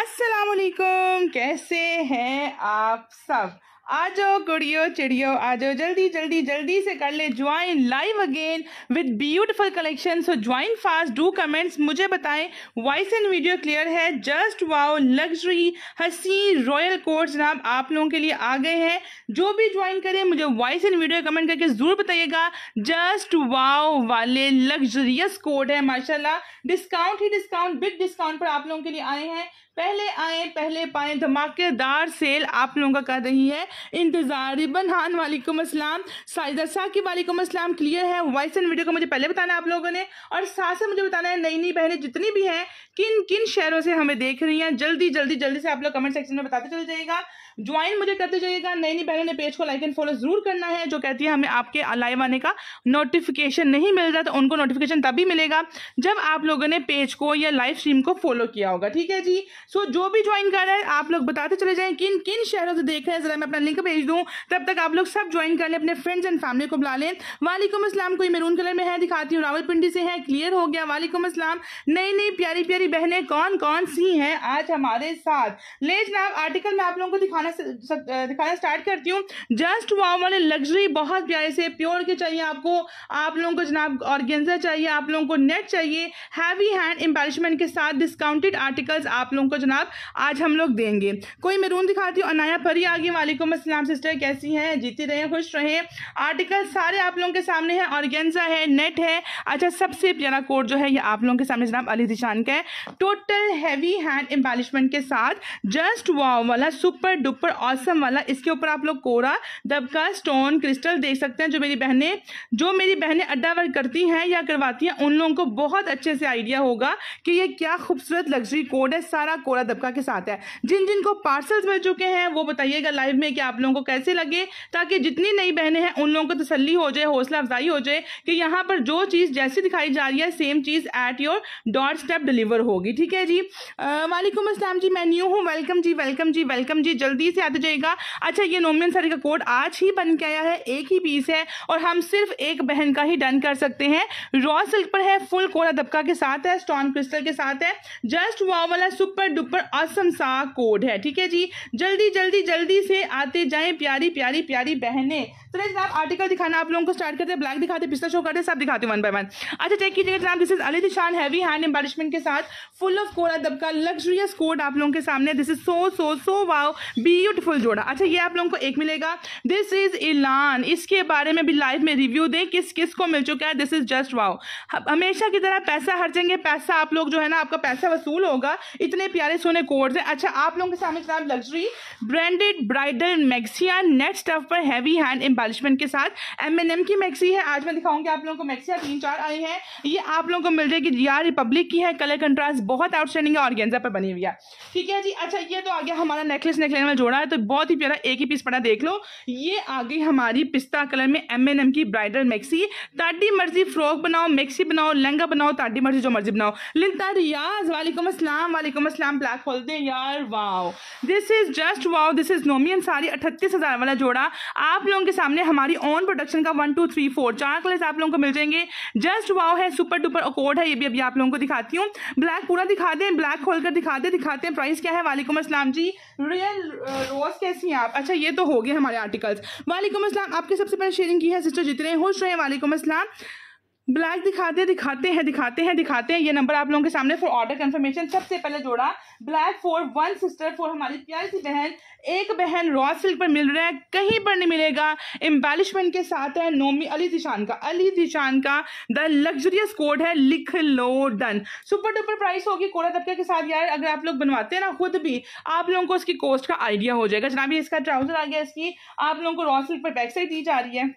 असलकुम कैसे हैं आप सब आ जाओ गुड़ियो चिड़ियो आ जाओ जल्दी जल्दी जल्दी से कर ले join live again with beautiful collection so join fast do comments मुझे बताएं वॉइस एंड वीडियो क्लियर है जस्ट वाओ लग्जरी हसी रॉयल कोर्ट जनाब आप लोगों के लिए आ गए हैं जो भी ज्वाइन करें मुझे वॉइस एंड वीडियो कमेंट करके ज़रूर बताइएगा जस्ट वाओ वाले लग्जरियस कोड है माशाला डिस्काउंट ही डिस्काउंट बिग डिस्काउंट पर आप लोगों के लिए आए हैं पहले आए पहले पाए धमाकेदार सेल आप लोगों का कर रही है इंतजार रिबन हान वालेकुम असलम साजिदा की वालेकुम असलम क्लियर है वॉइस एंड वीडियो को मुझे पहले बताना आप लोगों ने और साथ साथ मुझे बताना है नई नई बहनें जितनी भी हैं किन किन शहरों से हमें देख रही हैं जल्दी जल्दी जल्दी से आप लोग कमेंट सेक्शन में बताते चले जाएगा ज्वाइन मुझे करते जाइएगा नई नई बहनों ने पेज को लाइक एंड फॉलो जरूर करना है जो कहती है हमें आपके लाइव आने का नोटिफिकेशन नहीं मिल रहा तो उनको नोटिफिकेशन तभी मिलेगा जब आप लोगों ने पेज को या लाइव स्ट्रीम को फॉलो किया होगा ठीक है जी सो जो भी ज्वाइन कर रहे हैं आप लोग बताते चले जाएँ किन किन शहरों से देख रहे हैं जरा मैं अपना लिंक भेज दूँ तब तक आप लोग सब ज्वाइन कर लें अपने फ्रेंड्स एंड फैमिली को बुला लें वालेकुम असलम कोई मेरून कलर में है दिखाती हूँ रावलपिंडी से है क्लियर हो गया वालेकुम असलम नई नई प्यारी प्यारी बहनें कौन कौन सी हैं आज हमारे साथ ले जनाब आर्टिकल में आप लोगों को दिखा दिखाना दिखाना स्टार्ट करती हूँ जस्ट वाव वाले लग्जरी बहुत प्यारे से प्योर के चाहिए आपको आप लोगों को जनाब ऑर्गेंजा चाहिए आप लोगों को नेट चाहिए हैवी हैंड एम्बेलिशमेंट के साथ डिस्काउंटेड आर्टिकल्स आप लोगों को जनाब आज हम लोग देंगे कोई मेरून दिखाती हूँ अनाया परी आगे वालेकुम असलम सिस्टर कैसी हैं जीती रहें खुश रहें आर्टिकल सारे आप लोगों के सामने हैं ऑर्गेंजा है नेट है अच्छा सबसे प्यारा कोड जो है ये आप लोगों के सामने जनाब अली दिशान का है टोटल हैवी हैंड एम्बेलिशमेंट के साथ जस्ट वाव वाला सुपर ऊपर ऑसम वाला इसके ऊपर आप लोग कोरा दबका स्टोन क्रिस्टल देख सकते हैं जो मेरी बहनें जो मेरी बहनें अड्डा वर्क करती हैं या करवाती हैं उन लोगों को बहुत अच्छे से आइडिया होगा कि ये क्या खूबसूरत लग्जरी कोड है सारा कोरा दबका के साथ है जिन जिन को पार्सल्स मिल चुके हैं वो बताइएगा लाइव में कि आप लोगों को कैसे लगे ताकि जितनी नई बहनें हैं उन लोगों को तसली हो जाए हौसला अफजाई हो जाए कि यहाँ पर जो चीज़ जैसी दिखाई जा रही है सेम चीज़ at your doorstep deliver होगी ठीक है जी वालेकुम असलम जी मैं न्यू हूँ वेलकम जी वेलकम जी वेलकम जी जल्दी जल्दी से आते जाएगा अच्छा ये नोमिन साड़ी का कोड आज ही बन के आया है एक ही पीस है और हम सिर्फ एक बहन का ही डन कर सकते हैं रॉ सिल्क पर है फुल कोला दबका के साथ है स्टोन क्रिस्टल के साथ है जस्ट वॉ वाला सुपर डुपर असम सा कोड है ठीक है जी जल्दी जल्दी जल्दी से आते जाए प्यारी प्यारी प्यारी बहने चलिए तो जनाब आर्टिकल दिखाना आप लोगों को स्टार्ट करते हैं ब्लैक दिखाते हैं पिस्ता शो करते हैं सब दिखाते हैं वन बाय वन अच्छा चेक कीजिएगा जनाब दिस इज अली दिशान हैवी हैंड एम्बारिशमेंट के साथ फुल ऑफ कोरा दबका लग्जरियस कोड आप लोगों के सामने this is so so so wow बी ब्यूटीफुल जोड़ा अच्छा ये आप लोगों को एक मिलेगा दिस इज इलान इसके बारे में भी लाइफ में रिव्यू दें किस किस को मिल चुका है दिस इज जस्ट वाओ हमेशा की तरह पैसा खर्चेंगे पैसा आप लोग जो है ना आपका पैसा वसूल होगा इतने प्यारे सोने कोर्स हैं अच्छा आप लोगों के सामने जनाब लग्जरी ब्रांडेड ब्राइडल मैक्सिया नेट स्टफ पर हैवी हैंड एम्बालिशमेंट के साथ एम एन एम की मैक्सी है आज मैं दिखाऊंगी आप लोगों को मैक्सिया तीन चार आए हैं ये आप लोगों को मिल जाएगी यार रिपब्लिक की है कलर कंट्रास्ट बहुत आउटस्टैंडिंग है और गेंजा पर बनी हुई है ठीक है जी अच्छा ये तो आ गया हमारा नेकलेस नेकलेन वाला जोड़ा है तो बहुत ही प्यारा एक ही पीस पड़ा देख लो ये आ गई हमारी पिस्ता कलर में एम एन एम की ब्राइडल मैक्सी ताडी मर्जी फ्रॉक बनाओ मैक्सी बनाओ लहंगा बनाओ ताडी मर्जी जो मर्जी बनाओ लिंता रियाज वालेकुम असलम वालेकुम असलम ब्लैक खोलते यार wow this is just wow this is Nomi Ansari अठतीस हज़ार वाला जोड़ा आप लोगों के सामने हमारी ओन प्रोडक्शन का वन टू थ्री फोर चार कलर्स आप लोगों को मिल जाएंगे जस्ट वाओ है सुपर डुपर अकोड है ये भी अभी आप लोगों को दिखाती हूँ ब्लैक पूरा दिखा दें ब्लैक खोल कर दिखा दें दिखाते हैं प्राइस क्या है वालेकुम असलम जी रियल रोज़ कैसी हैं आप अच्छा ये तो हो गए हमारे आर्टिकल्स वालेकुम असलम आपके सबसे पहले शेयरिंग की है सिस्टर जितने खुश रहे वालेकुम असलम ब्लैक दिखाते दिखाते हैं दिखाते हैं दिखाते हैं ये नंबर आप लोगों के सामने फॉर ऑर्डर कंफर्मेशन सबसे पहले जोड़ा black for one sister for हमारी प्यारी सी बहन एक बहन रॉ सिल्क पर मिल रहा है कहीं पर नहीं मिलेगा एम्बेलिशमेंट के साथ है नोमी अली जिशान का अली जिशान का द लग्जरियस कोड है लिख लो डन सुपर डुपर प्राइस होगी कोड़ा तबके के साथ यार अगर आप लोग बनवाते हैं ना खुद भी आप लोगों को इसकी कॉस्ट का आइडिया हो जाएगा जनाबी इसका ट्राउजर आ गया इसकी आप लोगों को रॉ सिल्क पर बैक साइड दी जा रही है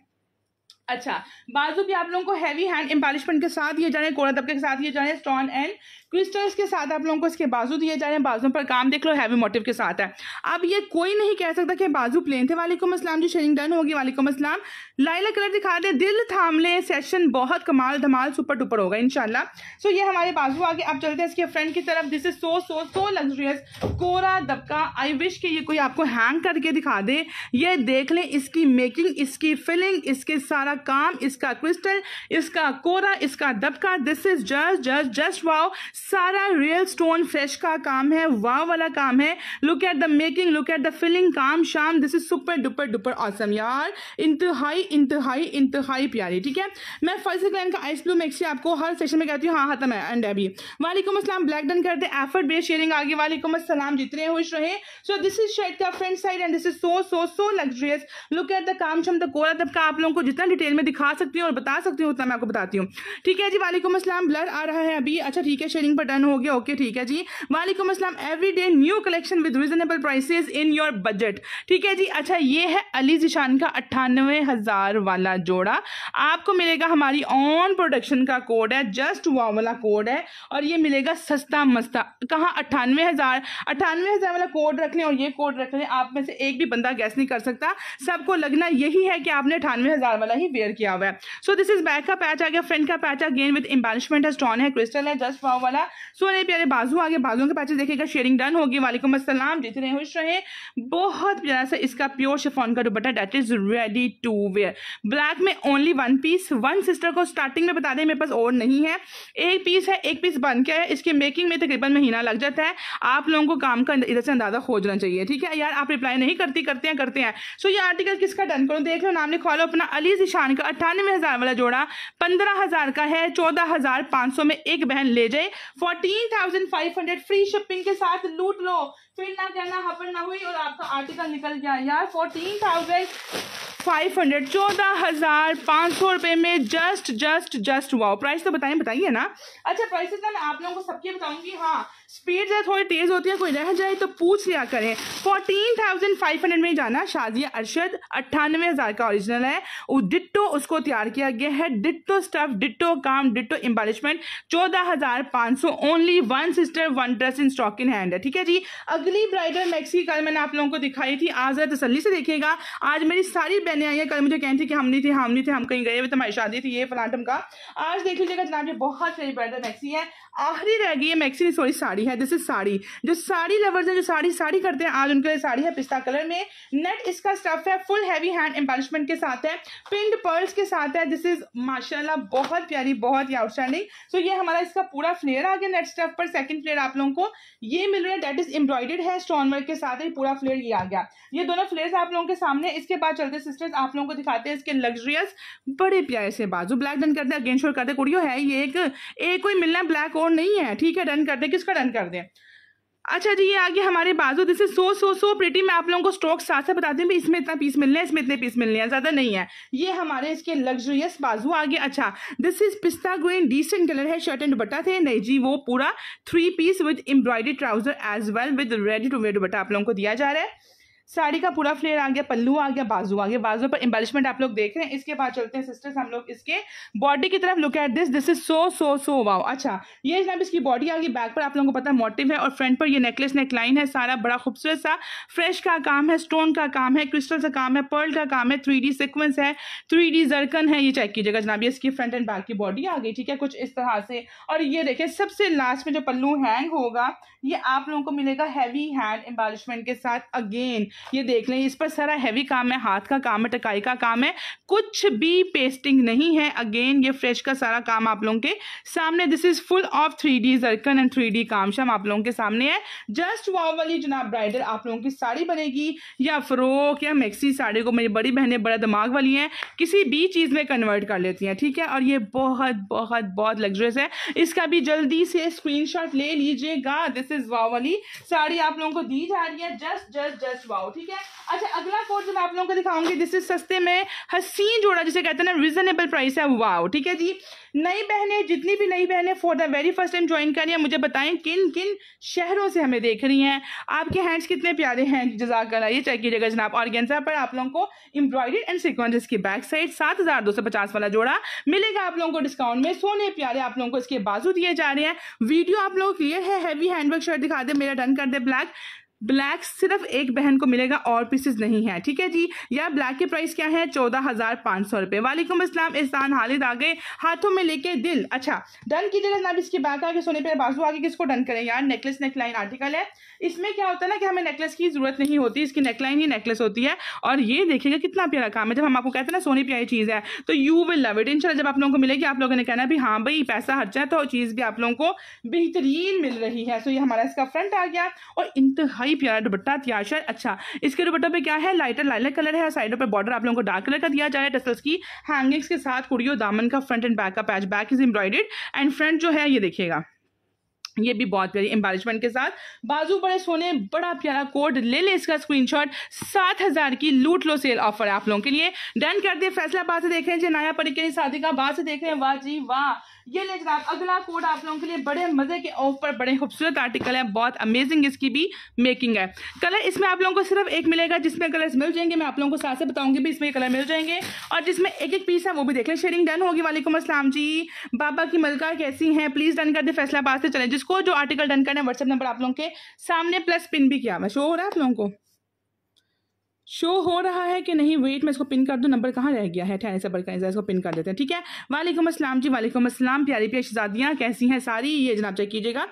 अच्छा बाजू भी आप लोगों को हैवी हैंड एम्पालिशमेंट के साथ ये जाने कोड़ा दबके के साथ ये जाने स्टोन एंड क्रिस्टल्स के साथ आप लोगों को इसके बाजू दिए जा रहे हैं बाजू पर काम देख लो हैवी मोटिव के साथ है अब ये कोई नहीं कह सकता कि बाजू प्लेन थे वालेकुम असलम जी शेयरिंग डन होगी वालेकुम असलम लाइला कलर दिखा दे दिल थाम ले सेशन बहुत कमाल धमाल सुपर टुपर होगा इनशाला सो ये हमारे बाजू आगे आप चलते हैं इसके फ्रेंड की तरफ this is so so so luxurious कोरा दबका आई विश के ये कोई आपको हैंग करके दिखा दे ये देख लें इसकी मेकिंग इसकी फिलिंग इसके सारा काम इसका क्रिस्टल इसका कोरा इसका दबका this is just just just wow सारा रियल स्टोन फ्रेश का काम है वाह वाला काम है look at the making look at the filling काम शाम this is super duper duper awesome यार इंतहाई इंतहाई इंतहाई प्यारी ठीक है मैं फर्स्ट क्लाइन का आइस ब्लू मैक्सी आपको हर सेशन में कहती हूँ हाँ खत्म है एंड अभी वालेकुम असलम ब्लैक डन करते एफर्ट बेस्ट शेयरिंग आगे वालेकुम असलम जितने खुश रहे सो दिस इज शेड का front side and this is so so so luxurious look at the काम शम द कोला तब का आप लोगों को जितना डिटेल में दिखा सकती हूँ और बता सकती हूँ उतना मैं आपको बताती हूँ ठीक है जी वालेकुम असलम ब्लड आ रहा है अभी अच्छा ठीक है शेयर ट्रेडिंग पर डन हो गया ओके ठीक है जी वालेकुम असलम every day new collection with reasonable prices in your budget ठीक है जी अच्छा ये है अली जिशान का अट्ठानवे हज़ार वाला जोड़ा आपको मिलेगा हमारी ऑन प्रोडक्शन का कोड है जस्ट वाह वाला कोड है और ये मिलेगा सस्ता मस्ता कहाँ अट्ठानवे हज़ार अट्ठानवे हज़ार वाला कोड रख लें और ये कोड रख लें आप में से एक भी बंदा गैस नहीं कर सकता सबको लगना यही है कि आपने अठानवे हज़ार वाला ही वेयर किया हुआ है सो दिस इज बैक का पैच आ गया फ्रंट का patch again with embellishment है स्टॉन है क्रिस्टल है जस्ट वाह वाला वाला सोने प्यारे बाजू आगे बाजू के पाचे देखेगा शेयरिंग डन होगी वालेकुम असलम जितने खुश रहे बहुत प्यारा सा इसका प्योर शिफॉन का दुपट्टा that is ready to wear black में only one piece one sister को स्टार्टिंग में बता दें मेरे पास और नहीं है एक पीस है एक पीस बन के है इसके मेकिंग में तकरीबन महीना लग जाता है आप लोगों को काम का इधर से अंदाजा हो जाना चाहिए ठीक है यार आप रिप्लाई नहीं करती करते हैं करते हैं सो ये आर्टिकल किसका डन करो देख लो नाम लिखवा लो अपना अली जिशान का अट्ठानवे हज़ार वाला जोड़ा पंद्रह हज़ार का है चौदह हज़ार पांच सौ में एक बहन ले जाए fourteen thousand five hundred free shipping के साथ लूट लो फिर ना कहना हफर ना हुई और आपका आर्टिकल निकल गया यार फोर्टीन थाउजेंड फाइव हंड्रेड चौदह हज़ार पाँच सौ रुपये में just just just wow price तो बताइए बताइए ना अच्छा प्राइसेस ना तो मैं आप लोगों को सबके बताऊंगी हाँ स्पीड जो थोड़ी तेज़ होती है कोई रह जाए तो पूछ लिया करें फोर्टीन थाउजेंड फाइव हंड्रेड में जाना शाजिया अरशद अट्ठानवे हज़ार का ओरिजिनल है डिट्टो उसको तैयार किया गया है डिट्टो स्टफ डिट्टो काम डिट्टो एम्बालिशमेंट चौदह हज़ार पाँच सौ only one sister one dress in stock in hand है ठीक है जी अगली ब्राइडल मैक्सी कल मैंने आप लोगों को दिखाई थी आज ज़रा तसली से देखिएगा आज मेरी सारी बहनें आई हैं कल मुझे कहती थी कि हम नहीं थे हम नहीं थे हम कहीं गए हुए तो हमारी शादी थी ये फलांटम का आज देख लीजिएगा जनाब ये बहुत सारी ब्राइडल मैक्सी है आखिरी रह गई है मैक्सी सॉरी साड़ी है दिस इज साड़ी जो साड़ी लवर्स हैं जो साड़ी साड़ी करते हैं आज उनके लिए साड़ी है पिस्ता कलर में नेट इसका स्टफ है फुल हैवी हैंड एम्बालिशमेंट के साथ है पिंड पर्ल्स के साथ है दिस इज माशाल्लाह बहुत प्यारी बहुत ही आउटस्टैंडिंग सो ये हमारा इसका पूरा फ्लेयर आ गया नेट स्टफ पर सेकंड फ्लेयर आप लोगों को ये मिल रहा है डेट इज एम्ब्रॉयडेड है स्टोन वर्क के साथ है पूरा फ्लेयर ये आ गया ये दोनों फ्लेयर आप लोगों के सामने इसके बाद चलते सिस्टर्स आप लोगों को दिखाते हैं इसके लग्जरियस बड़े प्यारे से बाजू ब्लैक डन करते हैं अगेन शोर करते कुड़ियों है ये एक कोई मिलना है ब्लैक और और नहीं है ठीक है डन कर दें किसका डन कर दें अच्छा जी ये आगे हमारे बाजू this is so so so pretty मैं आप लोगों को स्ट्रोक साथ साथ बताती हूँ इसमें इतना पीस मिलना है इसमें इतने पीस मिलने हैं ज़्यादा नहीं है ये हमारे इसके लग्जरियस बाजू आगे अच्छा दिस इज पिस्ता ग्रीन डिसेंट कलर है शर्ट एंड दुपट्टा थे नहीं जी वो पूरा three piece with embroidery trouser as well with ready to wear दुपट्टा आप लोगों को दिया जा रहा है साड़ी का पूरा फ्लेयर आ गया पल्लू आ गया बाजू आ गया बाजू पर एम्बेलिशमेंट आप लोग देख रहे हैं इसके बाद चलते हैं सिस्टर्स हम लोग इसके बॉडी की तरफ look at this this is so so so wow अच्छा ये जनाब इसकी बॉडी आ गई बैक पर आप लोगों को पता है मोटिव है और फ्रंट पर ये नेकलेस नेकलाइन है सारा बड़ा खूबसूरत सा फ्रेश का काम है स्टोन का काम है क्रिस्टल का काम है पर्ल का काम है थ्री डी है थ्री जर्कन है ये चेक कीजिएगा जनाब ये इसकी फ्रंट एंड बैक की बॉडी आ गई ठीक है कुछ इस तरह से और ये देखें सबसे लास्ट में जो पल्लू हैंग होगा ये आप लोगों को मिलेगा हैवी हैंड एम्बालिशमेंट के साथ अगेन ये देख लें इस पर सारा हैवी काम है हाथ का काम है टकाई का काम है कुछ भी पेस्टिंग नहीं है अगेन ये फ्रेश का सारा काम आप लोगों के सामने this is full of three D zircon and three D कामशम आप लोगों के सामने है जस्ट वॉ वाली जनाब ब्राइडल आप लोगों की साड़ी बनेगी या फ्रोक या मैक्सी साड़ी को मेरी बड़ी बहनें बड़ा दिमाग वाली हैं किसी भी चीज़ में कन्वर्ट कर लेती हैं ठीक है और ये बहुत बहुत बहुत लग्जरियस है इसका भी जल्दी से शॉट ले लीजिएगा दिस इज वाव वाली साड़ी आप लोगों को दी जा रही है जस्ट जस्ट जस्ट वाव ठीक है अच्छा अगला कोड जो मैं आप लोगों को दिखाऊंगी जिससे सस्ते में हसीन जोड़ा जिसे कहते हैं ना रिजनेबल प्राइस है वाओ ठीक है जी नई बहनें जितनी भी नई बहनें for the very first time join रही हैं मुझे बताएं किन किन शहरों से हमें देख रही हैं आपके हैंड्स कितने प्यारे हैं जजाक करा ये चेक कीजिएगा जनाब ऑर्गेन्जा पर आप लोगों को एम्ब्रॉयडरी एंड सिक्वेंस की बैक साइड सात हज़ार दो सौ पचास वाला जोड़ा मिलेगा आप लोगों को डिस्काउंट में सोने प्यारे आप लोगों को इसके बाजू दिए जा रहे हैं वीडियो आप लोगों क्लियर है हैवी हैंडवर्क शर्ट दिखा दे मेरा डन कर दे ब्लैक ब्लैक सिर्फ एक बहन को मिलेगा और पीसेज नहीं है ठीक है जी या ब्लैक की प्राइस क्या है चौदह हजार पाँच सौ रुपये वालेकुम इस्लाम एहसान हालिद आ गए हाथों में लेके दिल अच्छा डन कीजिएगा जनाब इसकी बैक आगे सोने पर बाजू आगे किसको डन करें यार नेकलेस नेकलाइन आर्टिकल है इसमें क्या होता है ना कि हमें नेकलेस की जरूरत नहीं होती इसकी नेकलाइन ही नेकलेस होती है और ये देखिएगा कितना प्यारा काम है जब हम आपको कहते हैं ना सोनी प्यारी चीज़ है तो यू विल लव इट इन जब आप लोगों को मिलेगी आप लोगों ने कहना भी हाँ भाई पैसा खर्चा है तो चीज़ भी आप लोगों को बेहतरीन मिल रही है सो ये हमारा इसका फ्रंट आ गया और इंतहाई ही प्यारा दुपट्टा तैयार अच्छा इसके दुपट्टा पे क्या है लाइटर लाइलक कलर है साइडों पर बॉर्डर आप लोगों को डार्क कलर का दिया जाए टसल्स की हैंगिंग्स के साथ कुड़ियों दामन का फ्रंट एंड बैक का patch back is embroidered and front जो है ये देखिएगा ये भी बहुत प्यारी एम्बारिशमेंट के साथ बाजू बड़े सोने बड़ा प्यारा कोड ले ले इसका स्क्रीनशॉट सात हजार की लूट लो सेल ऑफर है आप लोगों के लिए डन कर दिए फैसला बात से देख रहे हैं जी नाया परिकर शादी का बात से देख रहे हैं वाह जी वाह ये ले जनाब अगला कोड आप लोगों के लिए बड़े मज़े के ऑफर बड़े खूबसूरत आर्टिकल है बहुत अमेजिंग इसकी भी मेकिंग है कलर इसमें आप लोगों को सिर्फ एक मिलेगा जिसमें कलर मिल जाएंगे मैं आप लोगों को साथ से बताऊंगी भी इसमें कलर मिल जाएंगे और जिसमें एक एक पीस है वो भी देख लें शेयरिंग डन होगी वालेकुम असलम जी बाबा की मलका कैसी है प्लीज़ डन कर दे फैसला पास से चले जिसको जो आर्टिकल डन करना है व्हाट्सअप नंबर आप लोगों के सामने प्लस पिन भी किया मैं शो हो रहा है आप लोगों को शो हो रहा है कि नहीं वेट मैं इसको पिन कर दूँ नंबर कहाँ रह गया है ठहरे से का इसको पिन कर देते हैं ठीक है वालेकुम अस्सलाम जी वालेकुम अस्सलाम प्यारी प्यारी शहजादियाँ कैसी हैं सारी ये जनाब चेक कीजिएगा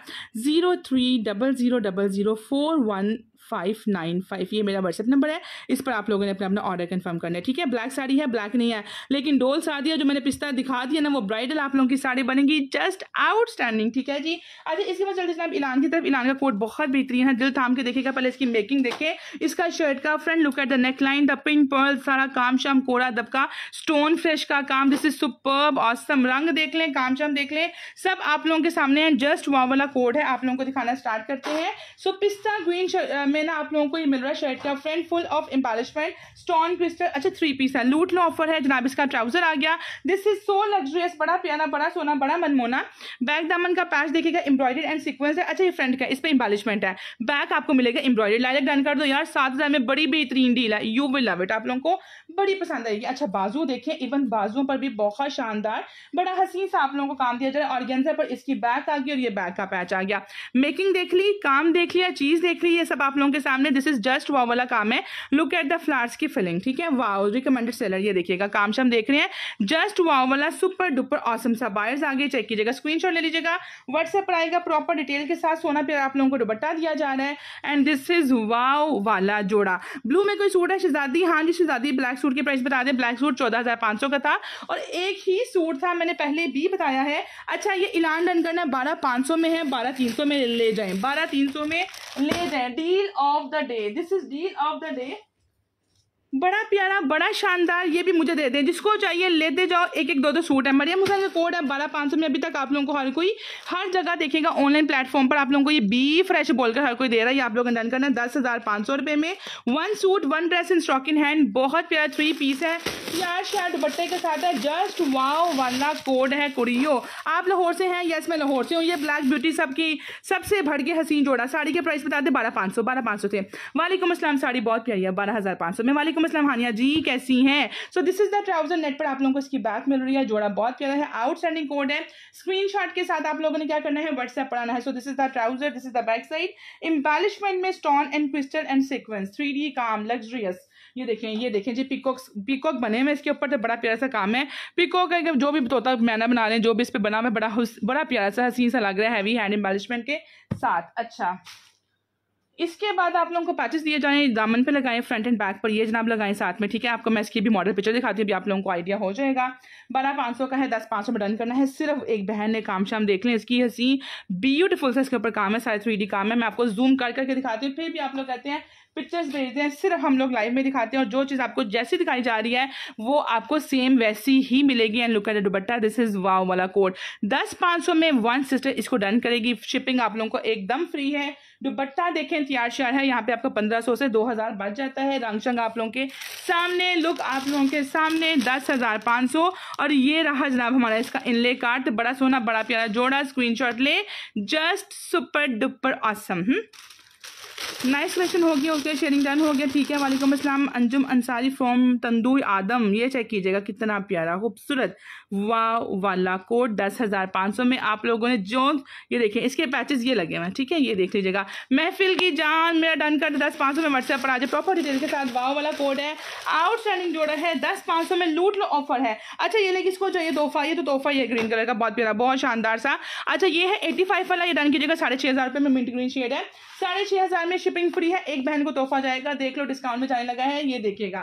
zero three double zero double zero four one five nine five ये मेरा व्हाट्सअप नंबर है इस पर आप लोगों ने अपना अपना ऑर्डर कन्फर्म करना है ठीक है ब्लैक साड़ी है ब्लैक नहीं है लेकिन डोल साड़ी है जो मैंने पिस्ता दिखा दिया ना वो ब्राइडल आप लोगों की साड़ी बनेगी जस्ट आउटस्टैंडिंग ठीक है जी अच्छा इसके बाद चलते आप इलान की तरफ इलान का कोट बहुत बेहतरीन है दिल थाम के देखेगा पहले इसकी मेकिंग देखे इसका शर्ट का front look at the neckline the pink pearl सारा काम शाम कोड़ा दबका स्टोन फ्रेश का काम दिस इज सुपर्ब ऑसम रंग देख लें काम शाम देख लें सब आप लोगों के सामने जस्ट वहाँ वाला कोड है आप लोगों को दिखाना स्टार्ट करते हैं सो पिस्ता ग्रीन में है ना आप लोगों को ये मिल रहा है शर्ट का front full of embellishment stone crystal अच्छा थ्री पीस है लूट लो ऑफर है जनाब इसका ट्राउजर आ गया दिस इज सो लग्जरियस बड़ा प्याना बड़ा सोना बड़ा मनमोना बैक दामन का पैच देखेगा एम्ब्रॉयडेड एंड सिक्वेंस है अच्छा ये फ्रंट का इस पर एम्बालिशमेंट है बैक आपको मिलेगा एम्ब्रॉयडेड लाइक डन कर दो यार सात हज़ार में बड़ी बेहतरीन डील है यू विल लव इट आप लोगों को बड़ी पसंद आएगी अच्छा बाजू देखें इवन बाजुओं पर भी बहुत शानदार बड़ा हसीन सा आप लोगों को काम दिया जाए और पर इसकी बैक आ गई और ये बैक का पैच आ गया मेकिंग देख ली काम देख लिया चीज़ देख ली ये सब आप लोगों के सामने दिस इज जस्ट वाव वाला काम है लुक एट द फ्लावर्स की फिलिंग ठीक है वाव रिकमेंडेड सेलर ये देखिएगा काम से हम देख रहे हैं जस्ट वाव वाला सुपर डुपर ऑसम सा बायर्स आगे चेक कीजिएगा स्क्रीन ले लीजिएगा व्हाट्सएप पर आएगा प्रॉपर डिटेल के साथ सोना प्यार आप लोगों को दुबट्टा दिया जा रहा है एंड दिस इज वाव वाला जोड़ा ब्लू में कोई सूट है शिजादी हाँ जी शिजादी ब्लैक सूट की प्राइस बता दें ब्लैक सूट चौदह का था और एक ही सूट था मैंने पहले भी बताया है अच्छा ये इलान रन करना बारह पाँच सौ में है बारह तीन सौ में ले जाएं बारह तीन सौ में ले जाएं deal of the day. This is deal of the day. बड़ा प्यारा बड़ा शानदार ये भी मुझे दे दें जिसको चाहिए लेते जाओ एक एक दो दो सूट है मरियम हुसैन का कोड है बारह पाँच सौ में अभी तक आप लोगों को हर कोई हर जगह देखेगा ऑनलाइन प्लेटफॉर्म पर आप लोगों को ये बी फ्रेश बोलकर हर कोई दे रहा है ये आप लोग डन करना दस हज़ार पाँच सौ रुपये में one suit one dress in stock in hand बहुत प्यारा थ्री पीस है प्यार शार दुपट्टे के साथ है जस्ट वाओ वाला कोड है कुड़ियो आप लाहौर से हैं यस मैं लाहौर से हूँ ये ब्लैक ब्यूटी सबकी सबसे भड़के हसीन जोड़ा साड़ी के प्राइस बताते बारह पाँच सौ बारह पाँच सौ थे वालेकुम असलम साड़ी बहुत प्यारी है बारह हज़ार पाँच सौ में वालेकुम वालेकुम हानिया जी कैसी हैं so this is the trouser net पर आप लोगों को इसकी बात मिल रही है जोड़ा बहुत प्यारा है आउटस्टैंडिंग कोड है स्क्रीनशॉट के साथ आप लोगों ने क्या करना है व्हाट्सएप पर आना है so this is the trouser this is the back side embellishment में stone and crystal and sequins three काम लग्जरियस ये देखें ये देखें जी पिकॉक पिकॉक बने हुए इसके ऊपर तो बड़ा प्यारा सा काम है पिकॉक है जो भी तोता मैना बना रहे हैं जो भी इस पर बना हुआ बड़ा बड़ा प्यारा सा हसीन सा लग रहा है हैवी हैंड एम्बालिशमेंट के साथ अच्छा इसके बाद आप लोगों को पैचेस दिए जाएं दामन पे लगाएं फ्रंट एंड बैक पर ये जनाब लगाएं साथ में ठीक है आपको मैं इसकी भी मॉडल पिक्चर दिखाती हूँ अभी आप लोगों को आइडिया हो जाएगा बारह पाँच सौ का है दस पाँच सौ में डन करना है सिर्फ एक बहन ने काम शाम देख लें इसकी हंसी ब्यूटीफुल से इसके ऊपर काम है सारे थ्री काम है मैं आपको जूम कर करके दिखाती हूँ फिर भी आप लोग कहते हैं पिक्चर्स भेजते हैं सिर्फ हम लोग लाइव में दिखाते हैं और जो चीज़ आपको जैसी दिखाई जा रही है वो आपको सेम वैसी ही मिलेगी एंड लुक एट दुबट्टा दिस इज वाव वाला कोड दस पाँच सौ में वन सिस्टर इसको डन करेगी शिपिंग आप लोगों को एकदम फ्री है दुपट्टा देखें त्यारशार है यहाँ पे आपका पंद्रह सौ से दो हज़ार बच जाता है रंग शंग आप लोगों के सामने लुक आप लोगों के सामने दस हज़ार पाँच सौ और ये रहा जनाब हमारा इसका इनले कार्ड तो बड़ा सोना बड़ा प्यारा जोड़ा स्क्रीनशॉट ले just super duper awesome nice question हो गया ओके शेयरिंग डन हो गया ठीक है वालेकुम अस्सलाम अंजुम अंसारी फ्रॉम तंदूर आदम ये चेक कीजिएगा कितना प्यारा खूबसूरत वाह वाला कोट दस हज़ार पाँच सौ में आप लोगों ने जो ये देखें इसके पैचेस ये लगे हुए हैं ठीक है ये देख लीजिएगा महफिल की जान मेरा डन कर दस पाँच सौ में व्हाट्सएप पर आ जाए प्रॉपर डिटेल के साथ वाह वाला कोट है आउटस्टैंडिंग जोड़ा है दस पाँच सौ में लूट लो ऑफर है अच्छा ये लेकिन इसको चाहिए तोहफा ये तो तोहफा ये ग्रीन कलर का बहुत प्यारा बहुत शानदार सा अच्छा ये है एटी फाइव वाला ये डन कीजिएगा साढ़े छः हज़ार रुपये में मिंट ग्रीन शेड है साढ़े छह हजार में शिपिंग फ्री है एक बहन को तोहफा जाएगा देख लो डिस्काउंट में जाने लगा है ये देखिएगा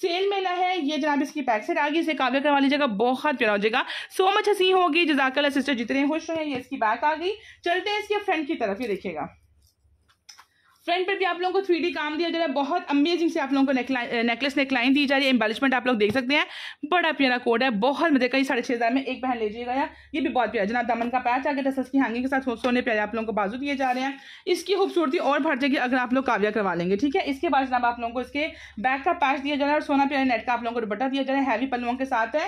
सेल मेला है ये जनाब इसकी सेट आ गई इसे काव्य करवा लीजिएगा बहुत प्यारा हो जाएगा सो मच हसी होगी जजाकला सिस्टर जितने खुश रहे ये इसकी बैक आ गई चलते हैं इसके फ्रेंड की तरफ ये देखिएगा फ्रंट पर भी आप लोगों को थ्री काम दिया जा रहा है बहुत अमेजिंग से आप लोगों को नेकलेस नेकलाइन दी जा रही है एम्बेलिशमेंट आप लोग देख सकते हैं बड़ा प्यारा कोड है बहुत मजे का साढ़े छः हज़ार में एक पहन लीजिएगा यार ये भी बहुत प्यारा जनाब दमन का पैच आ तो गया था की हैंगिंग के साथ सोने प्यारे आप लोगों को बाजू दिए जा रहे हैं इसकी खूबसूरती और बढ़ जाएगी अगर आप लोग काव्या करवा लेंगे ठीक है इसके बाद जनाब आप लोगों को इसके बैक का पैच दिया जा रहा है और सोना प्यारे नेट का आप लोगों को दुपट्टा दिया जा रहा हैवी पलुओं के साथ है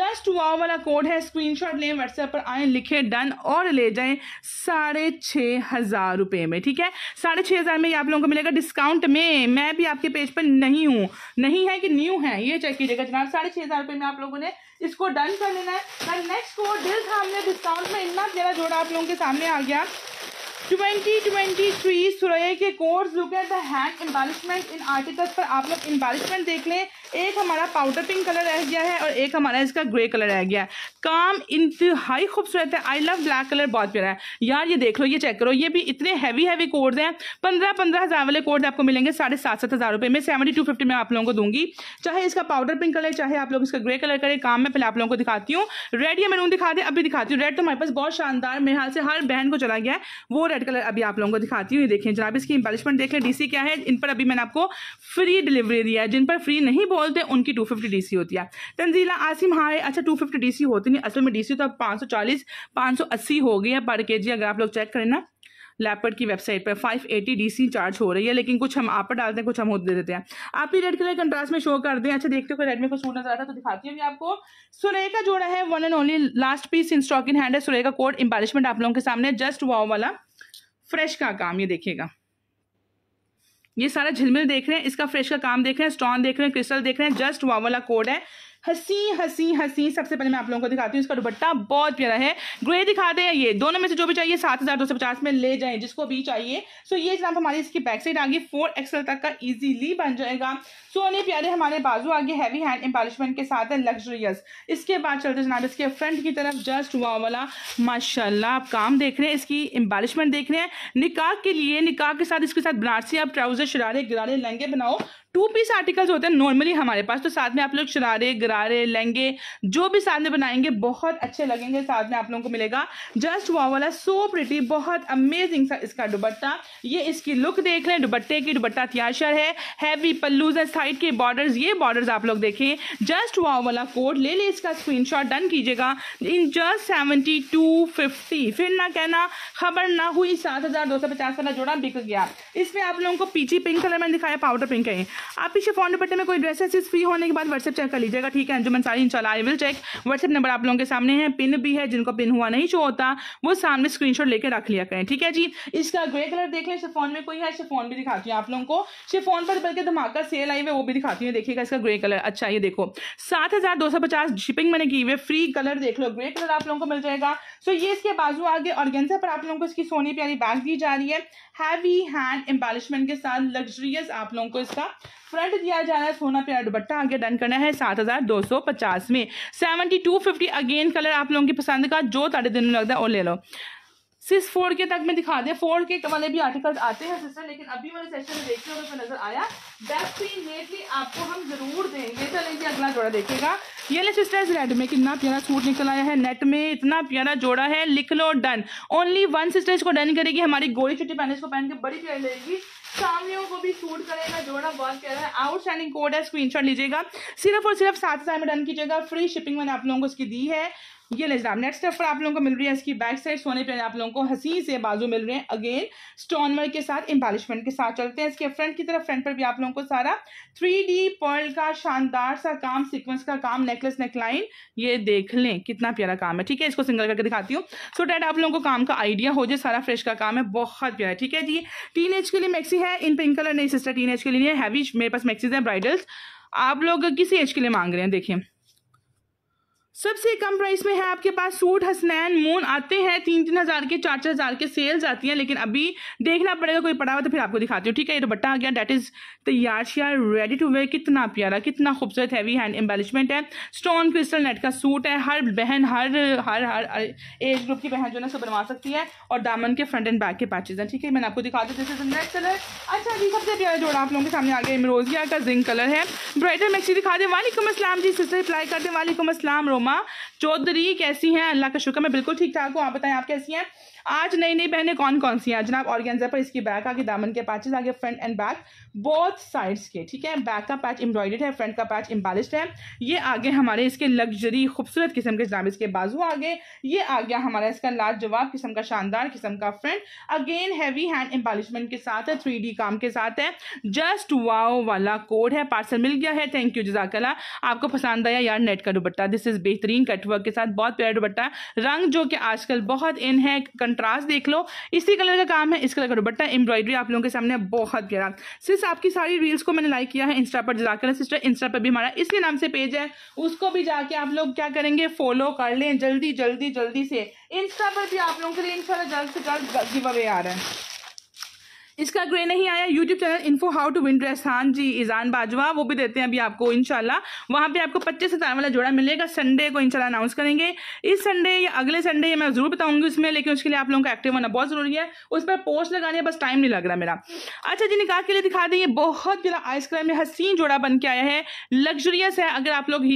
जस्ट वाव वाला कोड है स्क्रीन शॉट लें व्हाट्सएप पर आए लिखे डन और ले जाए साढ़े छः हज़ार रुपये में ठीक है साढ़े हज़ार हज़ार में ये आप लोगों को मिलेगा डिस्काउंट में मैं भी आपके पेज पर नहीं हूँ नहीं है कि न्यू है ये चेक कीजिएगा जनाब साढ़े छः हज़ार रुपये में आप लोगों ने इसको डन कर लेना है और नेक्स्ट को था हमने डिस्काउंट में इतना प्यारा जोड़ा आप लोगों के सामने आ गया ट्वेंटी ट्वेंटी थ्री सुरय के कोर्स look at the hand embellishment in articles पर आप लोग एम्बालिशमेंट देख लें एक हमारा पाउडर पिंक कलर रह गया है और एक हमारा इसका ग्रे कलर रह गया है काम इंतहाई खूबसूरत है आई लव ब्लैक कलर बहुत प्यारा है यार ये देख लो ये चेक करो ये भी इतने हैवी हैवी कोड्स हैं पंद्रह पंद्रह हज़ार वाले कोड आपको मिलेंगे साढ़े सात सात हज़ार रुपये में सेवेंटी टू फिफ्टी में आप लोगों को दूंगी चाहे इसका पाउडर पिंक कलर चाहे आप लोग इसका ग्रे कलर करें काम में पहले आप लोगों को दिखाती हूँ रेड या मैरून दिखा दे अभी दिखाती हूँ रेड तो हमारे पास बहुत शानदार मेरे हाल से हर बहन को चला गया है वो रेड कलर अभी आप लोगों को दिखाती हूँ ये देखें जनाब इसकी देख देखें डी क्या है इन पर अभी मैंने आपको फ्री डिलीवरी दिया है जिन पर फ्री नहीं बोलते हैं उनकी टू फिफ्टी डी होती है तंजीला आसिम हाय अच्छा टू फिफ्टी डी होती नहीं असल में डी सी तो अब पाँच सौ चालीस पाँच सौ अस्सी हो गई है पर के जी अगर आप लोग चेक करें ना लैपटॉप की वेबसाइट पर 580 डीसी चार्ज हो रही है लेकिन कुछ हम आप पर डालते हैं कुछ हम दे देते हैं आप ही रेड कलर कंट्रास्ट में शो कर दें अच्छा देखते हो रेड में कुछ सूट नजर आता है तो दिखाती हूँ आपको सुरे का जोड़ा है one and only last piece in stock in hand है सुरे का कोड एम्बालिशमेंट आप लोगों के सामने जस्ट वाओ वाला फ्रेश का काम ये देखिएगा ये सारा झिलमिल देख रहे हैं इसका फ्रेश का काम देख रहे हैं स्टोन देख रहे हैं क्रिस्टल देख रहे हैं जस्ट वामला कोड है हसी हसी हसी सबसे पहले मैं आप लोगों को दिखाती हूँ इसका दुपट्टा बहुत प्यारा है ग्रे दिखा दें ये दोनों में से जो भी चाहिए सात हज़ार दो सौ पचास में ले जाएं जिसको भी चाहिए सो ये जनाब हमारी इसकी बैक साइड आगे फोर एक्सल तक का इजीली बन जाएगा सोने प्यारे हमारे बाजू आगे हैवी हैंड एम्पालिशमेंट के साथ है लग्जरियस इसके बाद चलते जनाब इसके फ्रंट की तरफ जस्ट हुआ वाला माशाला आप काम देख रहे हैं इसकी एम्पालिशमेंट देख रहे हैं निकाह के लिए निकाह के साथ इसके साथ बनारसी आप ट्राउजर शरारे गिरारे लहंगे बनाओ टू पीस आर्टिकल्स होते हैं नॉर्मली हमारे पास तो साथ में आप लोग शरारे गरारे लहंगे जो भी साथ में बनाएंगे बहुत अच्छे लगेंगे साथ में आप लोगों को मिलेगा जस्ट वाह वाला सो प्रिटी बहुत अमेजिंग सा इसका दुबट्टा ये इसकी लुक देख लें दुबट्टे की दुबट्टा त्याशर है हैवी पल्लूज है साइड के बॉर्डर्स ये बॉर्डर्स आप लोग देखें जस्ट वाह वाला कोड ले लें इसका स्क्रीन डन कीजिएगा in just seventy two fifty फिर ना कहना खबर ना हुई सात हज़ार दो सौ पचास वाला जोड़ा बिक गया इसमें आप लोगों को पीछे पिंक कलर मैंने दिखाया पाउडर पिंक है आप पीछे फोन नंबर में कोई ड्रेस है फ्री होने के बाद व्हाट्सएप चेक कर लीजिएगा ठीक है अंजुमन सारी इंशाल्लाह I will check WhatsApp number आप लोगों के सामने है पिन भी है जिनको पिन हुआ नहीं शो होता वो सामने शॉट लेकर रख लिया करें ठीक है जी इसका ग्रे कलर देख लें फोन में कोई है फोन भी दिखाती हूँ आप लोगों को फोन पर बल्कि धमाका सेल आई हुई वो भी दिखाती हूँ देखिएगा इसका ग्रे कलर अच्छा ये देखो सात हज़ार दो सौ पचास शिपिंग मैंने की हुई फ्री कलर देख लो ग्रे कलर आप लोगों को मिल जाएगा सो ये इसके बाजू आगे और पर आप लोगों को इसकी सोनी प्यारी बैग दी जा रही है हैवी हैंड एम्बालिशमेंट के साथ लग्जरियस आप लोगों को इसका फ्रंट दिया जा रहा है सोना प्यारा दुपट्टा आगे डन करना है सात हज़ार दो सौ पचास में seventy two fifty again colour आप लोगों की पसंद का जो तारे दिन में लगता है वो ले लो सिर्फ फोर के तक में दिखा दे फोर के वाले भी आर्टिकल आते हैं सिस्टर लेकिन अभी वाले सेशन में देखते हुए नजर आया बैक आपको हम जरूर देंगे चलेंगे अगला जोड़ा देखेगा ये ले सिस्टर्स रेड में कितना प्यारा सूट निकल आया है नेट में इतना प्यारा जोड़ा है लिख लो डन ओनली वन सिस्टर इसको डन करेगी हमारी गोरी छुट्टी पहने इसको पहन के बड़ी प्यारी लगेगी सामने को भी सूट करेगा जोड़ा बहुत कह रहा है आउटस्टैंडिंग कोड है स्क्रीनशॉट लीजिएगा सिर्फ और सिर्फ सात हज़ार में डन कीजिएगा फ्री शिपिंग मैंने आप लोगों को इसकी दी है ये ले नेक्स्ट स्टेप पर आप लोगों को मिल रही है इसकी बैक साइड सोने पे आप लोगों को हसी से बाजू मिल रहे हैं अगेन स्टोन वर्क के साथ एम्बालिशमेंट के साथ चलते हैं इसके फ्रंट की तरफ फ्रंट पर भी आप लोगों को सारा थ्री डी पर्ल का शानदार सा काम सीक्वेंस का काम नेकलेस नेकलाइन ये देख लें कितना प्यारा काम है ठीक है इसको सिंगल करके दिखाती हूँ सो so, डैट आप लोगों को काम का आइडिया हो जाए सारा फ्रेश का काम है बहुत प्यारा ठीक है जी टीन एज के लिए मैक्सी है इन पिंक कलर नहीं सिस्टर टीन एज के लिए हैवी मेरे पास मैक्सीज हैं ब्राइडल्स आप लोग किसी एज के लिए मांग रहे हैं देखिए सबसे कम प्राइस में है आपके पास सूट हसनैन मून आते हैं तीन तीन हज़ार के चार चार हज़ार के सेल्स आती हैं लेकिन अभी देखना पड़ेगा कोई पड़ा हुआ तो फिर आपको दिखाती हूँ ठीक है ये दुपट्टा आ गया डेट इज़ तैयार शेयर रेडी टू वेयर कितना प्यारा कितना खूबसूरत हैवी हैंड एम्बेलिशमेंट है स्टोन क्रिस्टल नेट का सूट है हर बहन हर हर हर एज ग्रुप की बहन जो ना सो बनवा सकती है और दामन के फ्रंट एंड बैक के पैचेज हैं ठीक है मैंने आपको दिखा दी जैसे नेक्स्ट कलर अच्छा जी सबसे प्यारा जोड़ा आप लोगों के सामने आ गया इमरोजिया का जिंक कलर है ब्राइडल मैक्सी दिखा दें वालेकुम असलम जी सिस्टर अप्लाई कर दें वालेकुम असलम रोम सुमा चौधरी कैसी हैं अल्लाह का शुक्र मैं बिल्कुल ठीक ठाक हूँ आप बताएं आप कैसी हैं आज नई नई बहनें कौन कौन सी हैं जनाब ऑर्गेन्जा पर इसकी बैक आगे दामन के पैचेस आगे front and back both sides के ठीक है बैक का पैच एम्ब्रॉयडेड है फ्रंट का पैच एम्बालिश्ड है ये आगे हमारे इसके लग्जरी खूबसूरत किस्म के जनाब इसके बाजू आगे ये आ गया हमारा इसका लाज जवाब किस्म का शानदार किस्म का front again heavy hand embellishment के साथ है थ्री काम के साथ है जस्ट वाओ वाला कोड है पार्सल मिल गया है थैंक यू जजाकला आपको पसंद आया यार नेट का दुबट्टा दिस इज बेहतरीन कटवर्क के साथ बहुत प्यारा दुबट्टा रंग जो कि आजकल बहुत इन है कंट्रास्ट देख लो इसी कलर का काम है इस कलर का दुबट्टा एम्ब्रॉयडरी आप लोगों के सामने बहुत गहरा सिर्फ आपकी सारी रील्स को मैंने लाइक किया है इंस्टा पर जाकर सिस्टर इंस्टा पर भी हमारा इसके नाम से पेज है उसको भी जाके आप लोग क्या करेंगे फॉलो कर लें जल्दी जल्दी जल्दी से इंस्टा पर भी आप लोगों के लिए इंशाल्लाह जल्द से जल्द गिव अवे आ रहा है इसका ग्रे नहीं आया YouTube channel info how to win dress हाँ जी ईजान बाजवा वो भी देते हैं अभी आपको इनशाला वहाँ पे आपको पच्चीस सतावन वाला जोड़ा मिलेगा संडे को इनशाला अनाउंस करेंगे इस संडे या अगले संडे मैं जरूर बताऊंगी उसमें लेकिन उसके लिए आप लोगों का एक्टिव होना बहुत जरूरी है उस पर पोस्ट लगाने बस टाइम नहीं लग रहा मेरा अच्छा जी निकाह के लिए दिखा दें बहुत प्यारा आइसक्रीम है हसीन जोड़ा बन के आया है लग्जरियस है अगर आप लोग